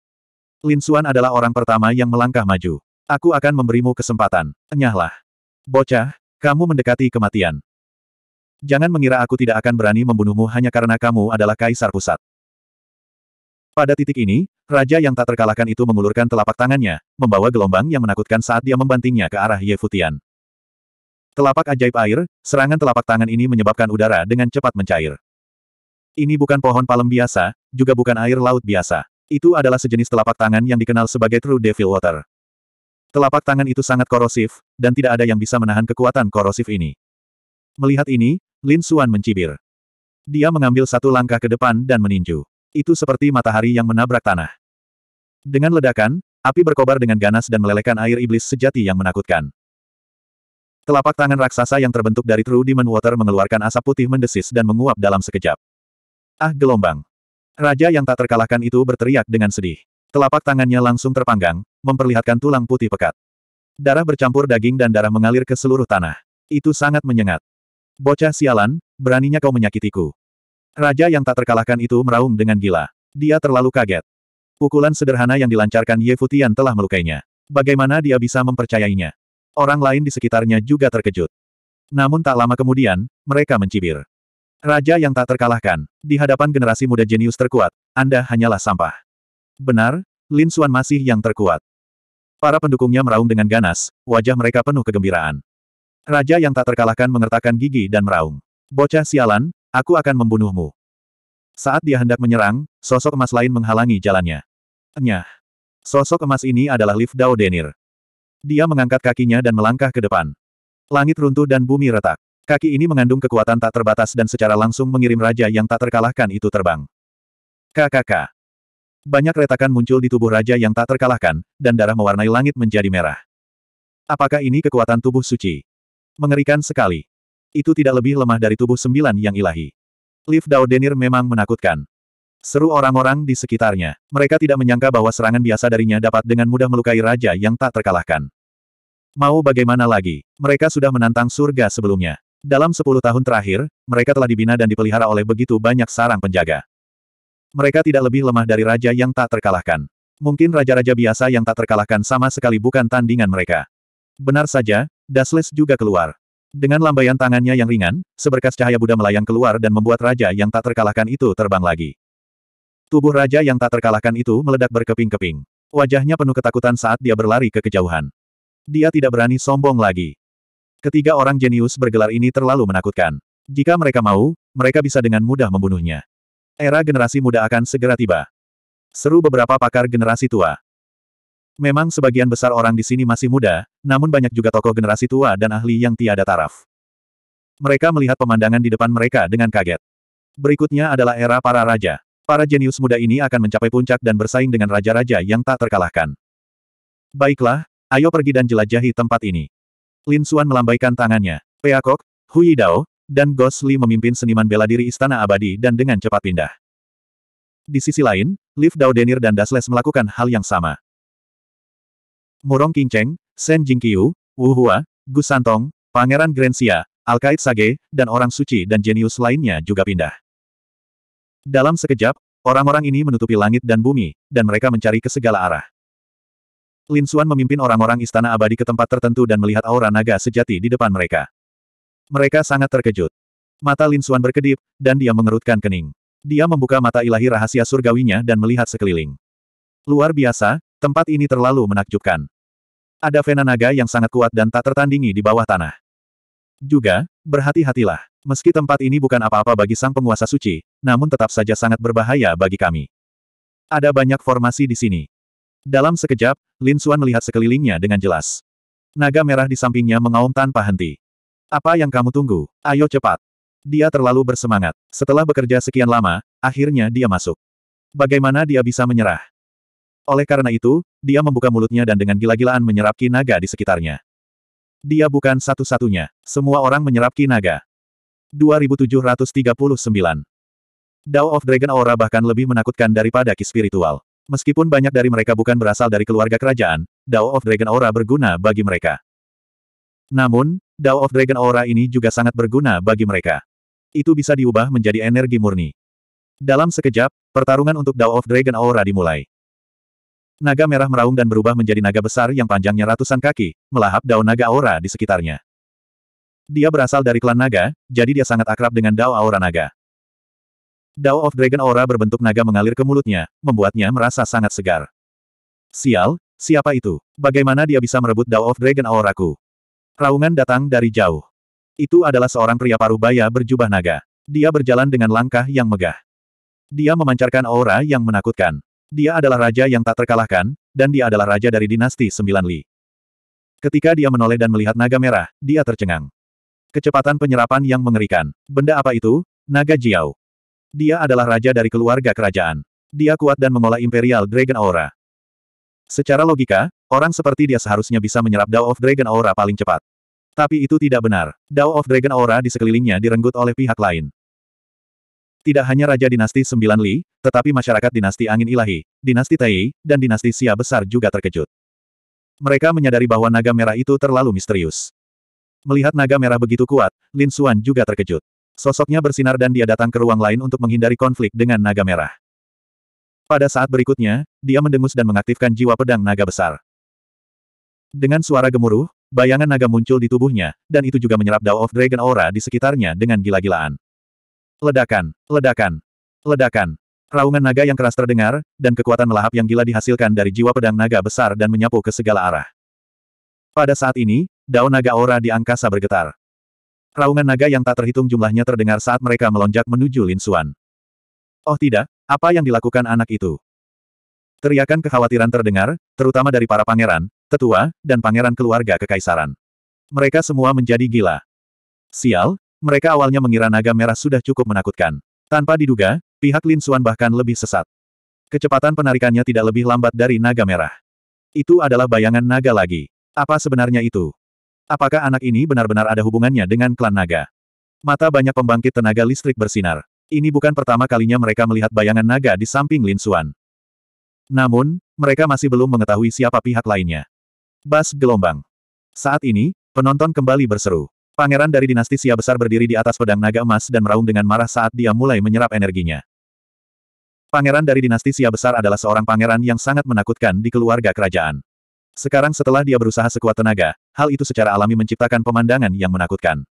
Lin Xuan adalah orang pertama yang melangkah maju. Aku akan memberimu kesempatan. Enyahlah. Bocah, kamu mendekati kematian. Jangan mengira aku tidak akan berani membunuhmu hanya karena kamu adalah kaisar pusat. Pada titik ini, raja yang tak terkalahkan itu mengulurkan telapak tangannya, membawa gelombang yang menakutkan saat dia membantingnya ke arah Ye Futian. Telapak ajaib air, serangan telapak tangan ini menyebabkan udara dengan cepat mencair. Ini bukan pohon palem biasa, juga bukan air laut biasa. Itu adalah sejenis telapak tangan yang dikenal sebagai True Devil Water. Telapak tangan itu sangat korosif, dan tidak ada yang bisa menahan kekuatan korosif ini. Melihat ini, Lin Xuan mencibir. Dia mengambil satu langkah ke depan dan meninju. Itu seperti matahari yang menabrak tanah. Dengan ledakan, api berkobar dengan ganas dan melelehkan air iblis sejati yang menakutkan. Telapak tangan raksasa yang terbentuk dari True Demon Water mengeluarkan asap putih mendesis dan menguap dalam sekejap. Ah gelombang. Raja yang tak terkalahkan itu berteriak dengan sedih. Telapak tangannya langsung terpanggang, memperlihatkan tulang putih pekat. Darah bercampur daging dan darah mengalir ke seluruh tanah. Itu sangat menyengat. Bocah sialan, beraninya kau menyakitiku. Raja yang tak terkalahkan itu meraung dengan gila. Dia terlalu kaget. Pukulan sederhana yang dilancarkan Ye Futian telah melukainya. Bagaimana dia bisa mempercayainya? Orang lain di sekitarnya juga terkejut. Namun tak lama kemudian, mereka mencibir. Raja yang tak terkalahkan, di hadapan generasi muda jenius terkuat, Anda hanyalah sampah. Benar, Lin Suan masih yang terkuat. Para pendukungnya meraung dengan ganas, wajah mereka penuh kegembiraan. Raja yang tak terkalahkan mengertakkan gigi dan meraung. Bocah sialan, aku akan membunuhmu. Saat dia hendak menyerang, sosok emas lain menghalangi jalannya. Nyah. Sosok emas ini adalah Liv Dao Denir. Dia mengangkat kakinya dan melangkah ke depan. Langit runtuh dan bumi retak. Kaki ini mengandung kekuatan tak terbatas dan secara langsung mengirim raja yang tak terkalahkan itu terbang. KKK. Banyak retakan muncul di tubuh raja yang tak terkalahkan, dan darah mewarnai langit menjadi merah. Apakah ini kekuatan tubuh suci? Mengerikan sekali. Itu tidak lebih lemah dari tubuh sembilan yang ilahi. Liv Daudenir memang menakutkan. Seru orang-orang di sekitarnya. Mereka tidak menyangka bahwa serangan biasa darinya dapat dengan mudah melukai raja yang tak terkalahkan. Mau bagaimana lagi? Mereka sudah menantang surga sebelumnya. Dalam sepuluh tahun terakhir, mereka telah dibina dan dipelihara oleh begitu banyak sarang penjaga. Mereka tidak lebih lemah dari raja yang tak terkalahkan. Mungkin raja-raja biasa yang tak terkalahkan sama sekali bukan tandingan mereka. Benar saja, Dasles juga keluar. Dengan lambaian tangannya yang ringan, seberkas cahaya Buddha melayang keluar dan membuat raja yang tak terkalahkan itu terbang lagi. Tubuh raja yang tak terkalahkan itu meledak berkeping-keping. Wajahnya penuh ketakutan saat dia berlari ke kejauhan. Dia tidak berani sombong lagi. Ketiga orang jenius bergelar ini terlalu menakutkan. Jika mereka mau, mereka bisa dengan mudah membunuhnya. Era generasi muda akan segera tiba. Seru beberapa pakar generasi tua. Memang sebagian besar orang di sini masih muda, namun banyak juga tokoh generasi tua dan ahli yang tiada taraf. Mereka melihat pemandangan di depan mereka dengan kaget. Berikutnya adalah era para raja. Para jenius muda ini akan mencapai puncak dan bersaing dengan raja-raja yang tak terkalahkan. Baiklah, ayo pergi dan jelajahi tempat ini. Lin Xuan melambaikan tangannya. Peakok, Hui Dao, dan Gos Li memimpin seniman bela diri Istana Abadi dan dengan cepat pindah. Di sisi lain, Liv Dao Denir dan Dasles melakukan hal yang sama. Murong Qingcheng, Shen Jingqiu, Wu Hua, Gu Santong, Pangeran Grensia, Alkait Sage, dan orang suci dan jenius lainnya juga pindah. Dalam sekejap, orang-orang ini menutupi langit dan bumi, dan mereka mencari ke segala arah. Lin Suan memimpin orang-orang istana abadi ke tempat tertentu dan melihat aura naga sejati di depan mereka. Mereka sangat terkejut. Mata Lin Suan berkedip, dan dia mengerutkan kening. Dia membuka mata ilahi rahasia surgawinya dan melihat sekeliling. Luar biasa, tempat ini terlalu menakjubkan. Ada vena naga yang sangat kuat dan tak tertandingi di bawah tanah. Juga, berhati-hatilah. Meski tempat ini bukan apa-apa bagi sang penguasa suci, namun tetap saja sangat berbahaya bagi kami. Ada banyak formasi di sini. Dalam sekejap, Lin Xuan melihat sekelilingnya dengan jelas. Naga merah di sampingnya mengaum tanpa henti. Apa yang kamu tunggu? Ayo cepat. Dia terlalu bersemangat. Setelah bekerja sekian lama, akhirnya dia masuk. Bagaimana dia bisa menyerah? Oleh karena itu, dia membuka mulutnya dan dengan gila-gilaan menyerap ki naga di sekitarnya. Dia bukan satu-satunya. Semua orang menyerap ki naga. 2739. Dao of Dragon Aura bahkan lebih menakutkan daripada ki spiritual. Meskipun banyak dari mereka bukan berasal dari keluarga kerajaan, Dao of Dragon Aura berguna bagi mereka. Namun, Dao of Dragon Aura ini juga sangat berguna bagi mereka. Itu bisa diubah menjadi energi murni. Dalam sekejap, pertarungan untuk Dao of Dragon Aura dimulai. Naga merah meraung dan berubah menjadi naga besar yang panjangnya ratusan kaki, melahap Dao Naga Aura di sekitarnya. Dia berasal dari klan naga, jadi dia sangat akrab dengan Dao Aura Naga. Dao of Dragon Aura berbentuk naga mengalir ke mulutnya, membuatnya merasa sangat segar. Sial, siapa itu? Bagaimana dia bisa merebut Dao of Dragon Aura ku? Raungan datang dari jauh. Itu adalah seorang pria paru-baya berjubah naga. Dia berjalan dengan langkah yang megah. Dia memancarkan aura yang menakutkan. Dia adalah raja yang tak terkalahkan, dan dia adalah raja dari dinasti Sembilan Li. Ketika dia menoleh dan melihat naga merah, dia tercengang. Kecepatan penyerapan yang mengerikan. Benda apa itu? Naga Jiao. Dia adalah raja dari keluarga kerajaan. Dia kuat dan mengolah Imperial Dragon Aura. Secara logika, orang seperti dia seharusnya bisa menyerap Dao of Dragon Aura paling cepat. Tapi itu tidak benar. Dao of Dragon Aura di sekelilingnya direnggut oleh pihak lain. Tidak hanya Raja Dinasti Sembilan Li, tetapi masyarakat Dinasti Angin Ilahi, Dinasti Tai, dan Dinasti Sia Besar juga terkejut. Mereka menyadari bahwa naga merah itu terlalu misterius. Melihat naga merah begitu kuat, Lin Xuan juga terkejut. Sosoknya bersinar dan dia datang ke ruang lain untuk menghindari konflik dengan naga merah. Pada saat berikutnya, dia mendengus dan mengaktifkan jiwa pedang naga besar. Dengan suara gemuruh, bayangan naga muncul di tubuhnya, dan itu juga menyerap Dao of Dragon Aura di sekitarnya dengan gila-gilaan. Ledakan, ledakan, ledakan. Raungan naga yang keras terdengar, dan kekuatan melahap yang gila dihasilkan dari jiwa pedang naga besar dan menyapu ke segala arah. Pada saat ini, Dao naga aura di angkasa bergetar. Raungan naga yang tak terhitung jumlahnya terdengar saat mereka melonjak menuju Lin Xuan. Oh tidak, apa yang dilakukan anak itu? Teriakan kekhawatiran terdengar, terutama dari para pangeran, tetua, dan pangeran keluarga kekaisaran. Mereka semua menjadi gila. Sial, mereka awalnya mengira naga merah sudah cukup menakutkan. Tanpa diduga, pihak Lin Xuan bahkan lebih sesat. Kecepatan penarikannya tidak lebih lambat dari naga merah. Itu adalah bayangan naga lagi. Apa sebenarnya itu? Apakah anak ini benar-benar ada hubungannya dengan klan naga? Mata banyak pembangkit tenaga listrik bersinar. Ini bukan pertama kalinya mereka melihat bayangan naga di samping Lin Xuan. Namun, mereka masih belum mengetahui siapa pihak lainnya. Bas gelombang. Saat ini, penonton kembali berseru. Pangeran dari dinasti Sia besar berdiri di atas pedang naga emas dan meraung dengan marah saat dia mulai menyerap energinya. Pangeran dari dinasti Sia besar adalah seorang pangeran yang sangat menakutkan di keluarga kerajaan. Sekarang setelah dia berusaha sekuat tenaga, hal itu secara alami menciptakan pemandangan yang menakutkan.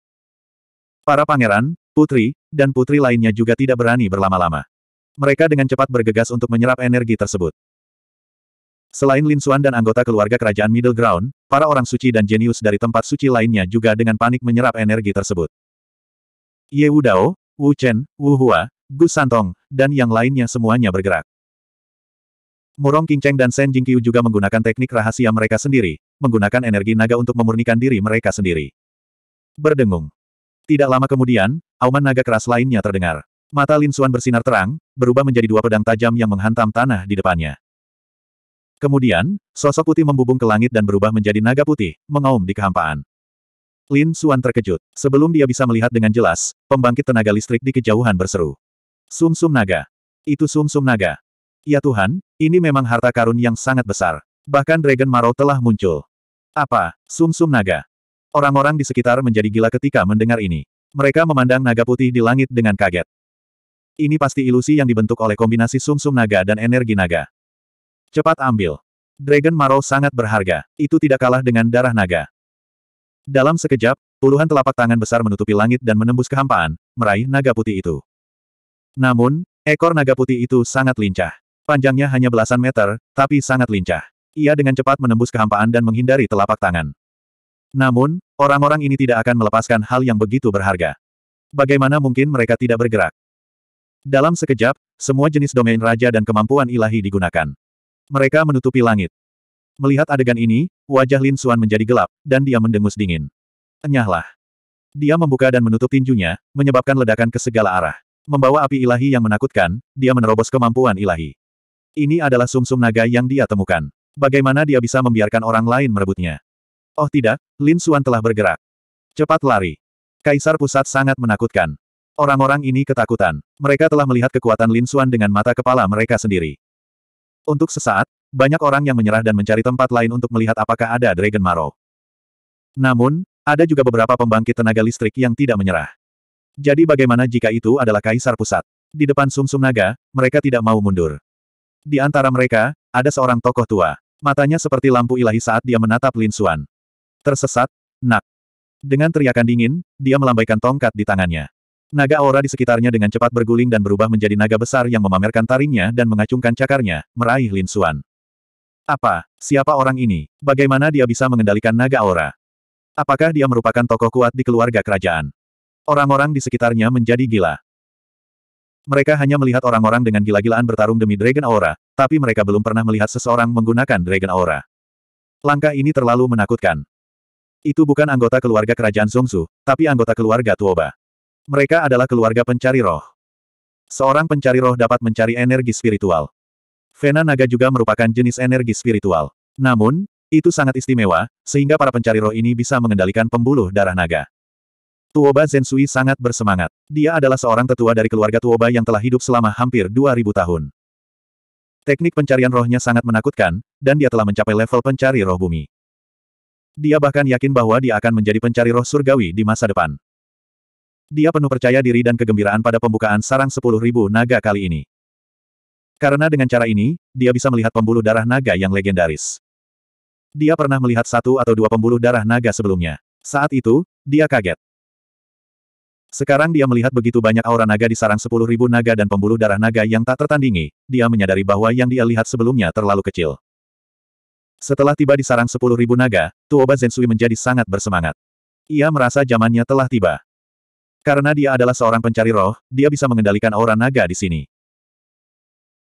Para pangeran, putri, dan putri lainnya juga tidak berani berlama-lama. Mereka dengan cepat bergegas untuk menyerap energi tersebut. Selain Lin Xuan dan anggota keluarga kerajaan Middle Ground, para orang suci dan jenius dari tempat suci lainnya juga dengan panik menyerap energi tersebut. Ye Wu Dao, Wu Chen, Wu Hua, Gu Santong, dan yang lainnya semuanya bergerak. Murong Qingcheng dan Shen Jingqiu juga menggunakan teknik rahasia mereka sendiri, menggunakan energi naga untuk memurnikan diri mereka sendiri. Berdengung. Tidak lama kemudian, auman naga keras lainnya terdengar. Mata Lin Xuan bersinar terang, berubah menjadi dua pedang tajam yang menghantam tanah di depannya. Kemudian, sosok putih membubung ke langit dan berubah menjadi naga putih, mengaum di kehampaan. Lin Xuan terkejut. Sebelum dia bisa melihat dengan jelas, pembangkit tenaga listrik di kejauhan berseru. Sum-sum naga. Itu sum-sum naga. Ya Tuhan, ini memang harta karun yang sangat besar. Bahkan Dragon Maro telah muncul. Apa? sumsum sum naga. Orang-orang di sekitar menjadi gila ketika mendengar ini. Mereka memandang naga putih di langit dengan kaget. Ini pasti ilusi yang dibentuk oleh kombinasi sumsum sum naga dan energi naga. Cepat ambil. Dragon Maro sangat berharga. Itu tidak kalah dengan darah naga. Dalam sekejap, puluhan telapak tangan besar menutupi langit dan menembus kehampaan, meraih naga putih itu. Namun, ekor naga putih itu sangat lincah. Panjangnya hanya belasan meter, tapi sangat lincah. Ia dengan cepat menembus kehampaan dan menghindari telapak tangan. Namun, orang-orang ini tidak akan melepaskan hal yang begitu berharga. Bagaimana mungkin mereka tidak bergerak? Dalam sekejap, semua jenis domain raja dan kemampuan ilahi digunakan. Mereka menutupi langit. Melihat adegan ini, wajah Lin Suan menjadi gelap, dan dia mendengus dingin. Enyahlah. Dia membuka dan menutup tinjunya, menyebabkan ledakan ke segala arah. Membawa api ilahi yang menakutkan, dia menerobos kemampuan ilahi. Ini adalah sumsum -sum naga yang dia temukan. Bagaimana dia bisa membiarkan orang lain merebutnya? Oh tidak, Lin Xuan telah bergerak. Cepat lari. Kaisar pusat sangat menakutkan. Orang-orang ini ketakutan. Mereka telah melihat kekuatan Lin Xuan dengan mata kepala mereka sendiri. Untuk sesaat, banyak orang yang menyerah dan mencari tempat lain untuk melihat apakah ada Dragon Marrow. Namun, ada juga beberapa pembangkit tenaga listrik yang tidak menyerah. Jadi bagaimana jika itu adalah kaisar pusat? Di depan sumsum -sum naga, mereka tidak mau mundur. Di antara mereka, ada seorang tokoh tua. Matanya seperti lampu ilahi saat dia menatap Lin Xuan. Tersesat, nak. Dengan teriakan dingin, dia melambaikan tongkat di tangannya. Naga aura di sekitarnya dengan cepat berguling dan berubah menjadi naga besar yang memamerkan taringnya dan mengacungkan cakarnya, meraih Lin Xuan. Apa? Siapa orang ini? Bagaimana dia bisa mengendalikan naga aura? Apakah dia merupakan tokoh kuat di keluarga kerajaan? Orang-orang di sekitarnya menjadi gila. Mereka hanya melihat orang-orang dengan gila-gilaan bertarung demi Dragon Aura, tapi mereka belum pernah melihat seseorang menggunakan Dragon Aura. Langkah ini terlalu menakutkan. Itu bukan anggota keluarga kerajaan Zongsu, tapi anggota keluarga Tuoba. Mereka adalah keluarga pencari roh. Seorang pencari roh dapat mencari energi spiritual. Vena naga juga merupakan jenis energi spiritual. Namun, itu sangat istimewa, sehingga para pencari roh ini bisa mengendalikan pembuluh darah naga. Tuoba Zensui sangat bersemangat. Dia adalah seorang tetua dari keluarga Tuoba yang telah hidup selama hampir 2000 tahun. Teknik pencarian rohnya sangat menakutkan, dan dia telah mencapai level pencari roh bumi. Dia bahkan yakin bahwa dia akan menjadi pencari roh surgawi di masa depan. Dia penuh percaya diri dan kegembiraan pada pembukaan sarang 10.000 naga kali ini. Karena dengan cara ini, dia bisa melihat pembuluh darah naga yang legendaris. Dia pernah melihat satu atau dua pembuluh darah naga sebelumnya. Saat itu, dia kaget. Sekarang dia melihat begitu banyak aura naga di sarang sepuluh ribu naga dan pembuluh darah naga yang tak tertandingi, dia menyadari bahwa yang dia lihat sebelumnya terlalu kecil. Setelah tiba di sarang sepuluh ribu naga, Tuoba Zensui menjadi sangat bersemangat. Ia merasa zamannya telah tiba. Karena dia adalah seorang pencari roh, dia bisa mengendalikan aura naga di sini.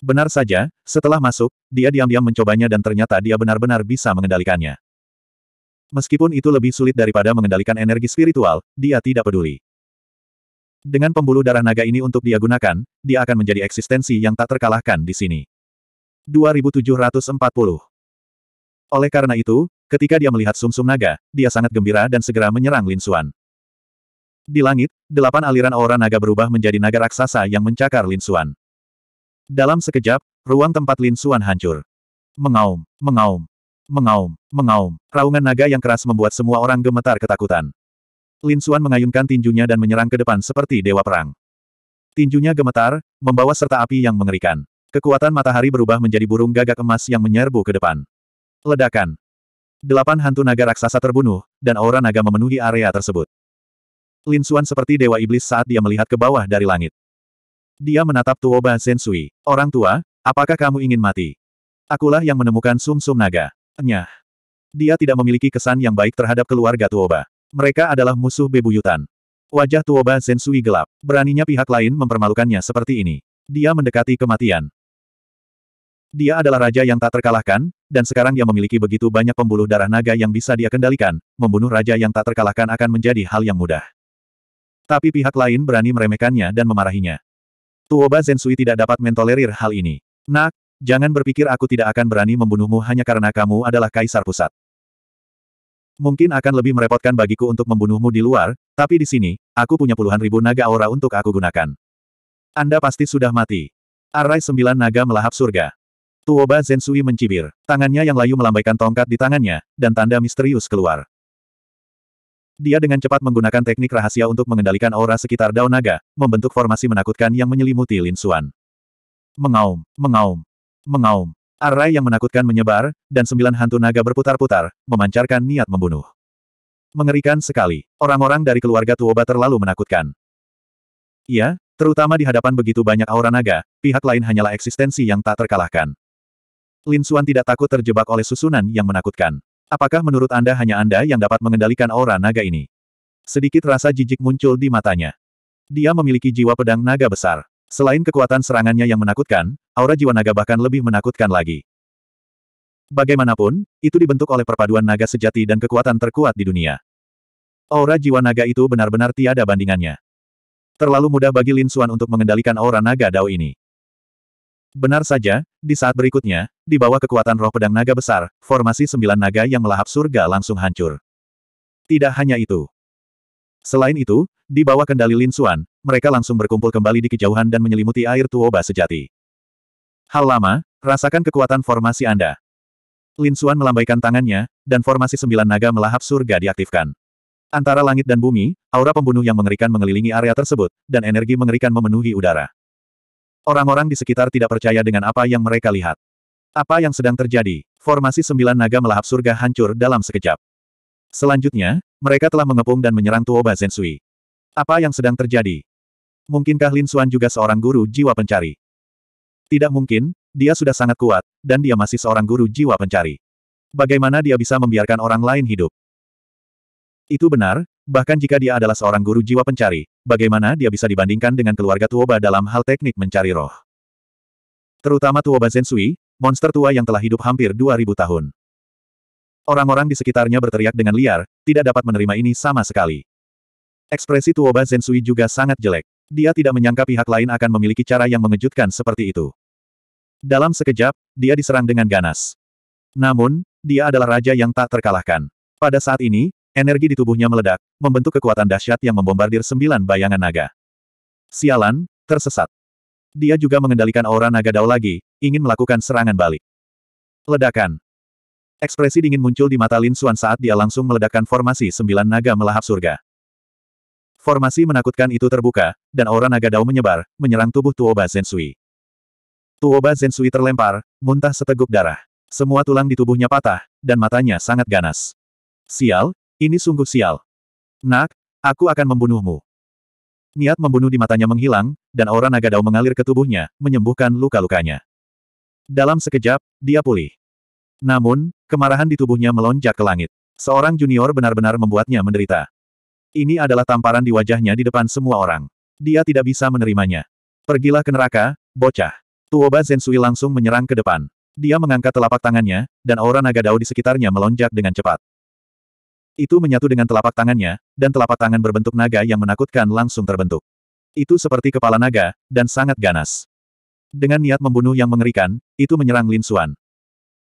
Benar saja, setelah masuk, dia diam-diam mencobanya dan ternyata dia benar-benar bisa mengendalikannya. Meskipun itu lebih sulit daripada mengendalikan energi spiritual, dia tidak peduli. Dengan pembuluh darah naga ini untuk dia gunakan, dia akan menjadi eksistensi yang tak terkalahkan di sini. 2740 Oleh karena itu, ketika dia melihat sumsum -sum naga, dia sangat gembira dan segera menyerang Lin Xuan. Di langit, delapan aliran aura naga berubah menjadi naga raksasa yang mencakar Lin Xuan. Dalam sekejap, ruang tempat Lin Xuan hancur. Mengaum, mengaum, mengaum, mengaum. Raungan naga yang keras membuat semua orang gemetar ketakutan. Lin Xuan mengayunkan tinjunya dan menyerang ke depan seperti dewa perang. Tinjunya gemetar, membawa serta api yang mengerikan. Kekuatan matahari berubah menjadi burung gagak emas yang menyerbu ke depan. Ledakan. Delapan hantu naga raksasa terbunuh, dan aura naga memenuhi area tersebut. Lin Xuan seperti dewa iblis saat dia melihat ke bawah dari langit. Dia menatap Tuoba Zensui. Orang tua, apakah kamu ingin mati? Akulah yang menemukan sum-sum naga. Nyah. Dia tidak memiliki kesan yang baik terhadap keluarga Tuoba. Mereka adalah musuh bebuyutan. Wajah Tuoba Zensui gelap. Beraninya pihak lain mempermalukannya seperti ini. Dia mendekati kematian. Dia adalah raja yang tak terkalahkan, dan sekarang dia memiliki begitu banyak pembuluh darah naga yang bisa dia kendalikan, membunuh raja yang tak terkalahkan akan menjadi hal yang mudah. Tapi pihak lain berani meremehkannya dan memarahinya. Tuoba Zensui tidak dapat mentolerir hal ini. Nak, jangan berpikir aku tidak akan berani membunuhmu hanya karena kamu adalah kaisar pusat. Mungkin akan lebih merepotkan bagiku untuk membunuhmu di luar, tapi di sini, aku punya puluhan ribu naga aura untuk aku gunakan. Anda pasti sudah mati. Arai sembilan naga melahap surga. Tuoba Zensui mencibir. Tangannya yang layu melambaikan tongkat di tangannya, dan tanda misterius keluar. Dia dengan cepat menggunakan teknik rahasia untuk mengendalikan aura sekitar daun naga, membentuk formasi menakutkan yang menyelimuti Lin Xuan. Mengaum, mengaum, mengaum. Arai yang menakutkan menyebar, dan sembilan hantu naga berputar-putar, memancarkan niat membunuh. Mengerikan sekali. Orang-orang dari keluarga Tuoba terlalu menakutkan. Iya, terutama di hadapan begitu banyak aura naga, pihak lain hanyalah eksistensi yang tak terkalahkan. Lin Xuan tidak takut terjebak oleh susunan yang menakutkan. Apakah menurut Anda hanya Anda yang dapat mengendalikan aura naga ini? Sedikit rasa jijik muncul di matanya. Dia memiliki jiwa pedang naga besar. Selain kekuatan serangannya yang menakutkan, aura jiwa naga bahkan lebih menakutkan lagi. Bagaimanapun, itu dibentuk oleh perpaduan naga sejati dan kekuatan terkuat di dunia. Aura jiwa naga itu benar-benar tiada bandingannya. Terlalu mudah bagi Lin Xuan untuk mengendalikan aura naga Dao ini. Benar saja, di saat berikutnya, di bawah kekuatan roh pedang naga besar, formasi sembilan naga yang melahap surga langsung hancur. Tidak hanya itu. Selain itu, di bawah kendali Lin Xuan, mereka langsung berkumpul kembali di kejauhan dan menyelimuti air tuoba sejati. Hal lama, rasakan kekuatan formasi Anda. Lin Suan melambaikan tangannya, dan formasi sembilan naga melahap surga diaktifkan. Antara langit dan bumi, aura pembunuh yang mengerikan mengelilingi area tersebut, dan energi mengerikan memenuhi udara. Orang-orang di sekitar tidak percaya dengan apa yang mereka lihat. Apa yang sedang terjadi? Formasi sembilan naga melahap surga hancur dalam sekejap. Selanjutnya, mereka telah mengepung dan menyerang Tuoba Zensui. Apa yang sedang terjadi? Mungkinkah Lin Suan juga seorang guru jiwa pencari? Tidak mungkin, dia sudah sangat kuat, dan dia masih seorang guru jiwa pencari. Bagaimana dia bisa membiarkan orang lain hidup? Itu benar, bahkan jika dia adalah seorang guru jiwa pencari, bagaimana dia bisa dibandingkan dengan keluarga Tuoba dalam hal teknik mencari roh? Terutama Tuoba Zensui, monster tua yang telah hidup hampir 2000 tahun. Orang-orang di sekitarnya berteriak dengan liar, tidak dapat menerima ini sama sekali. Ekspresi Tuoba Zensui juga sangat jelek dia tidak menyangka pihak lain akan memiliki cara yang mengejutkan seperti itu. Dalam sekejap, dia diserang dengan ganas. Namun, dia adalah raja yang tak terkalahkan. Pada saat ini, energi di tubuhnya meledak, membentuk kekuatan dahsyat yang membombardir sembilan bayangan naga. Sialan, tersesat. Dia juga mengendalikan aura naga dao lagi, ingin melakukan serangan balik. Ledakan. Ekspresi dingin muncul di mata Lin Xuan saat dia langsung meledakkan formasi sembilan naga melahap surga. Formasi menakutkan itu terbuka, dan aura naga dao menyebar, menyerang tubuh Tuoba Zensui. Tuoba Zensui terlempar, muntah seteguk darah. Semua tulang di tubuhnya patah, dan matanya sangat ganas. Sial, ini sungguh sial. Nak, aku akan membunuhmu. Niat membunuh di matanya menghilang, dan aura naga dao mengalir ke tubuhnya, menyembuhkan luka-lukanya. Dalam sekejap, dia pulih. Namun, kemarahan di tubuhnya melonjak ke langit. Seorang junior benar-benar membuatnya menderita. Ini adalah tamparan di wajahnya di depan semua orang. Dia tidak bisa menerimanya. Pergilah ke neraka, bocah. Tuoba Zensui langsung menyerang ke depan. Dia mengangkat telapak tangannya, dan aura naga dao di sekitarnya melonjak dengan cepat. Itu menyatu dengan telapak tangannya, dan telapak tangan berbentuk naga yang menakutkan langsung terbentuk. Itu seperti kepala naga, dan sangat ganas. Dengan niat membunuh yang mengerikan, itu menyerang Lin Xuan.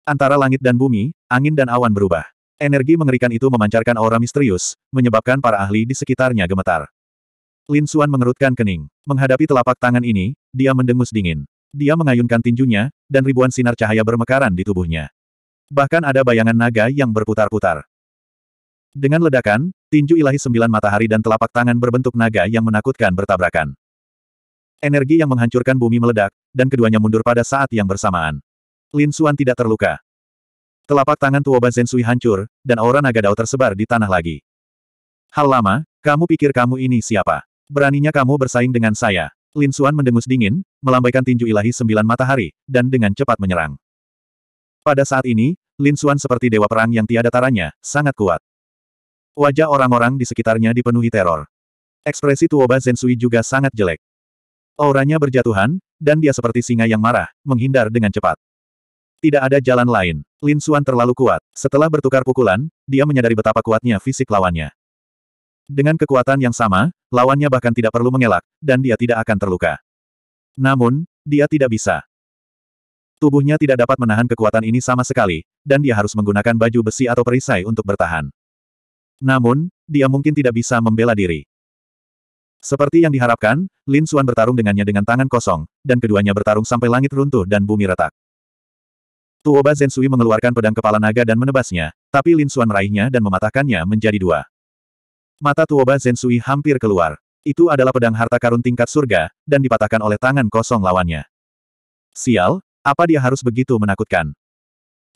Antara langit dan bumi, angin dan awan berubah. Energi mengerikan itu memancarkan aura misterius, menyebabkan para ahli di sekitarnya gemetar. Lin Xuan mengerutkan kening. Menghadapi telapak tangan ini, dia mendengus dingin. Dia mengayunkan tinjunya, dan ribuan sinar cahaya bermekaran di tubuhnya. Bahkan ada bayangan naga yang berputar-putar. Dengan ledakan, tinju ilahi sembilan matahari dan telapak tangan berbentuk naga yang menakutkan bertabrakan. Energi yang menghancurkan bumi meledak, dan keduanya mundur pada saat yang bersamaan. Lin Xuan tidak terluka. Telapak tangan Tuoba Zensui hancur, dan aura naga dao tersebar di tanah lagi. Hal lama, kamu pikir kamu ini siapa? Beraninya kamu bersaing dengan saya. Lin Suan mendengus dingin, melambaikan tinju ilahi sembilan matahari, dan dengan cepat menyerang. Pada saat ini, Lin Suan seperti dewa perang yang tiada taranya, sangat kuat. Wajah orang-orang di sekitarnya dipenuhi teror. Ekspresi Tuoba Zensui juga sangat jelek. Auranya berjatuhan, dan dia seperti singa yang marah, menghindar dengan cepat. Tidak ada jalan lain. Lin Xuan terlalu kuat. Setelah bertukar pukulan, dia menyadari betapa kuatnya fisik lawannya. Dengan kekuatan yang sama, lawannya bahkan tidak perlu mengelak, dan dia tidak akan terluka. Namun, dia tidak bisa. Tubuhnya tidak dapat menahan kekuatan ini sama sekali, dan dia harus menggunakan baju besi atau perisai untuk bertahan. Namun, dia mungkin tidak bisa membela diri. Seperti yang diharapkan, Lin Xuan bertarung dengannya dengan tangan kosong, dan keduanya bertarung sampai langit runtuh dan bumi retak. Tuoba Zensui mengeluarkan pedang kepala naga dan menebasnya, tapi Lin Xuan meraihnya dan mematahkannya menjadi dua. Mata Tuoba Zensui hampir keluar. Itu adalah pedang harta karun tingkat surga, dan dipatahkan oleh tangan kosong lawannya. Sial, apa dia harus begitu menakutkan?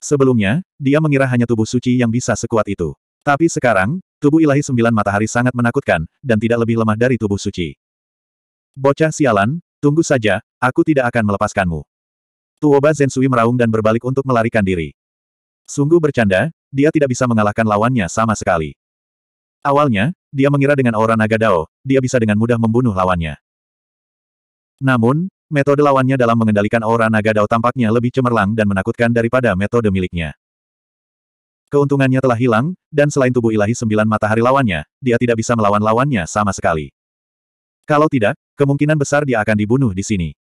Sebelumnya, dia mengira hanya tubuh suci yang bisa sekuat itu. Tapi sekarang, tubuh ilahi sembilan matahari sangat menakutkan, dan tidak lebih lemah dari tubuh suci. Bocah sialan, tunggu saja, aku tidak akan melepaskanmu. Tuoba Zensui meraung dan berbalik untuk melarikan diri. Sungguh bercanda, dia tidak bisa mengalahkan lawannya sama sekali. Awalnya, dia mengira dengan aura naga Dao, dia bisa dengan mudah membunuh lawannya. Namun, metode lawannya dalam mengendalikan aura naga Dao tampaknya lebih cemerlang dan menakutkan daripada metode miliknya. Keuntungannya telah hilang, dan selain tubuh ilahi sembilan matahari lawannya, dia tidak bisa melawan lawannya sama sekali. Kalau tidak, kemungkinan besar dia akan dibunuh di sini.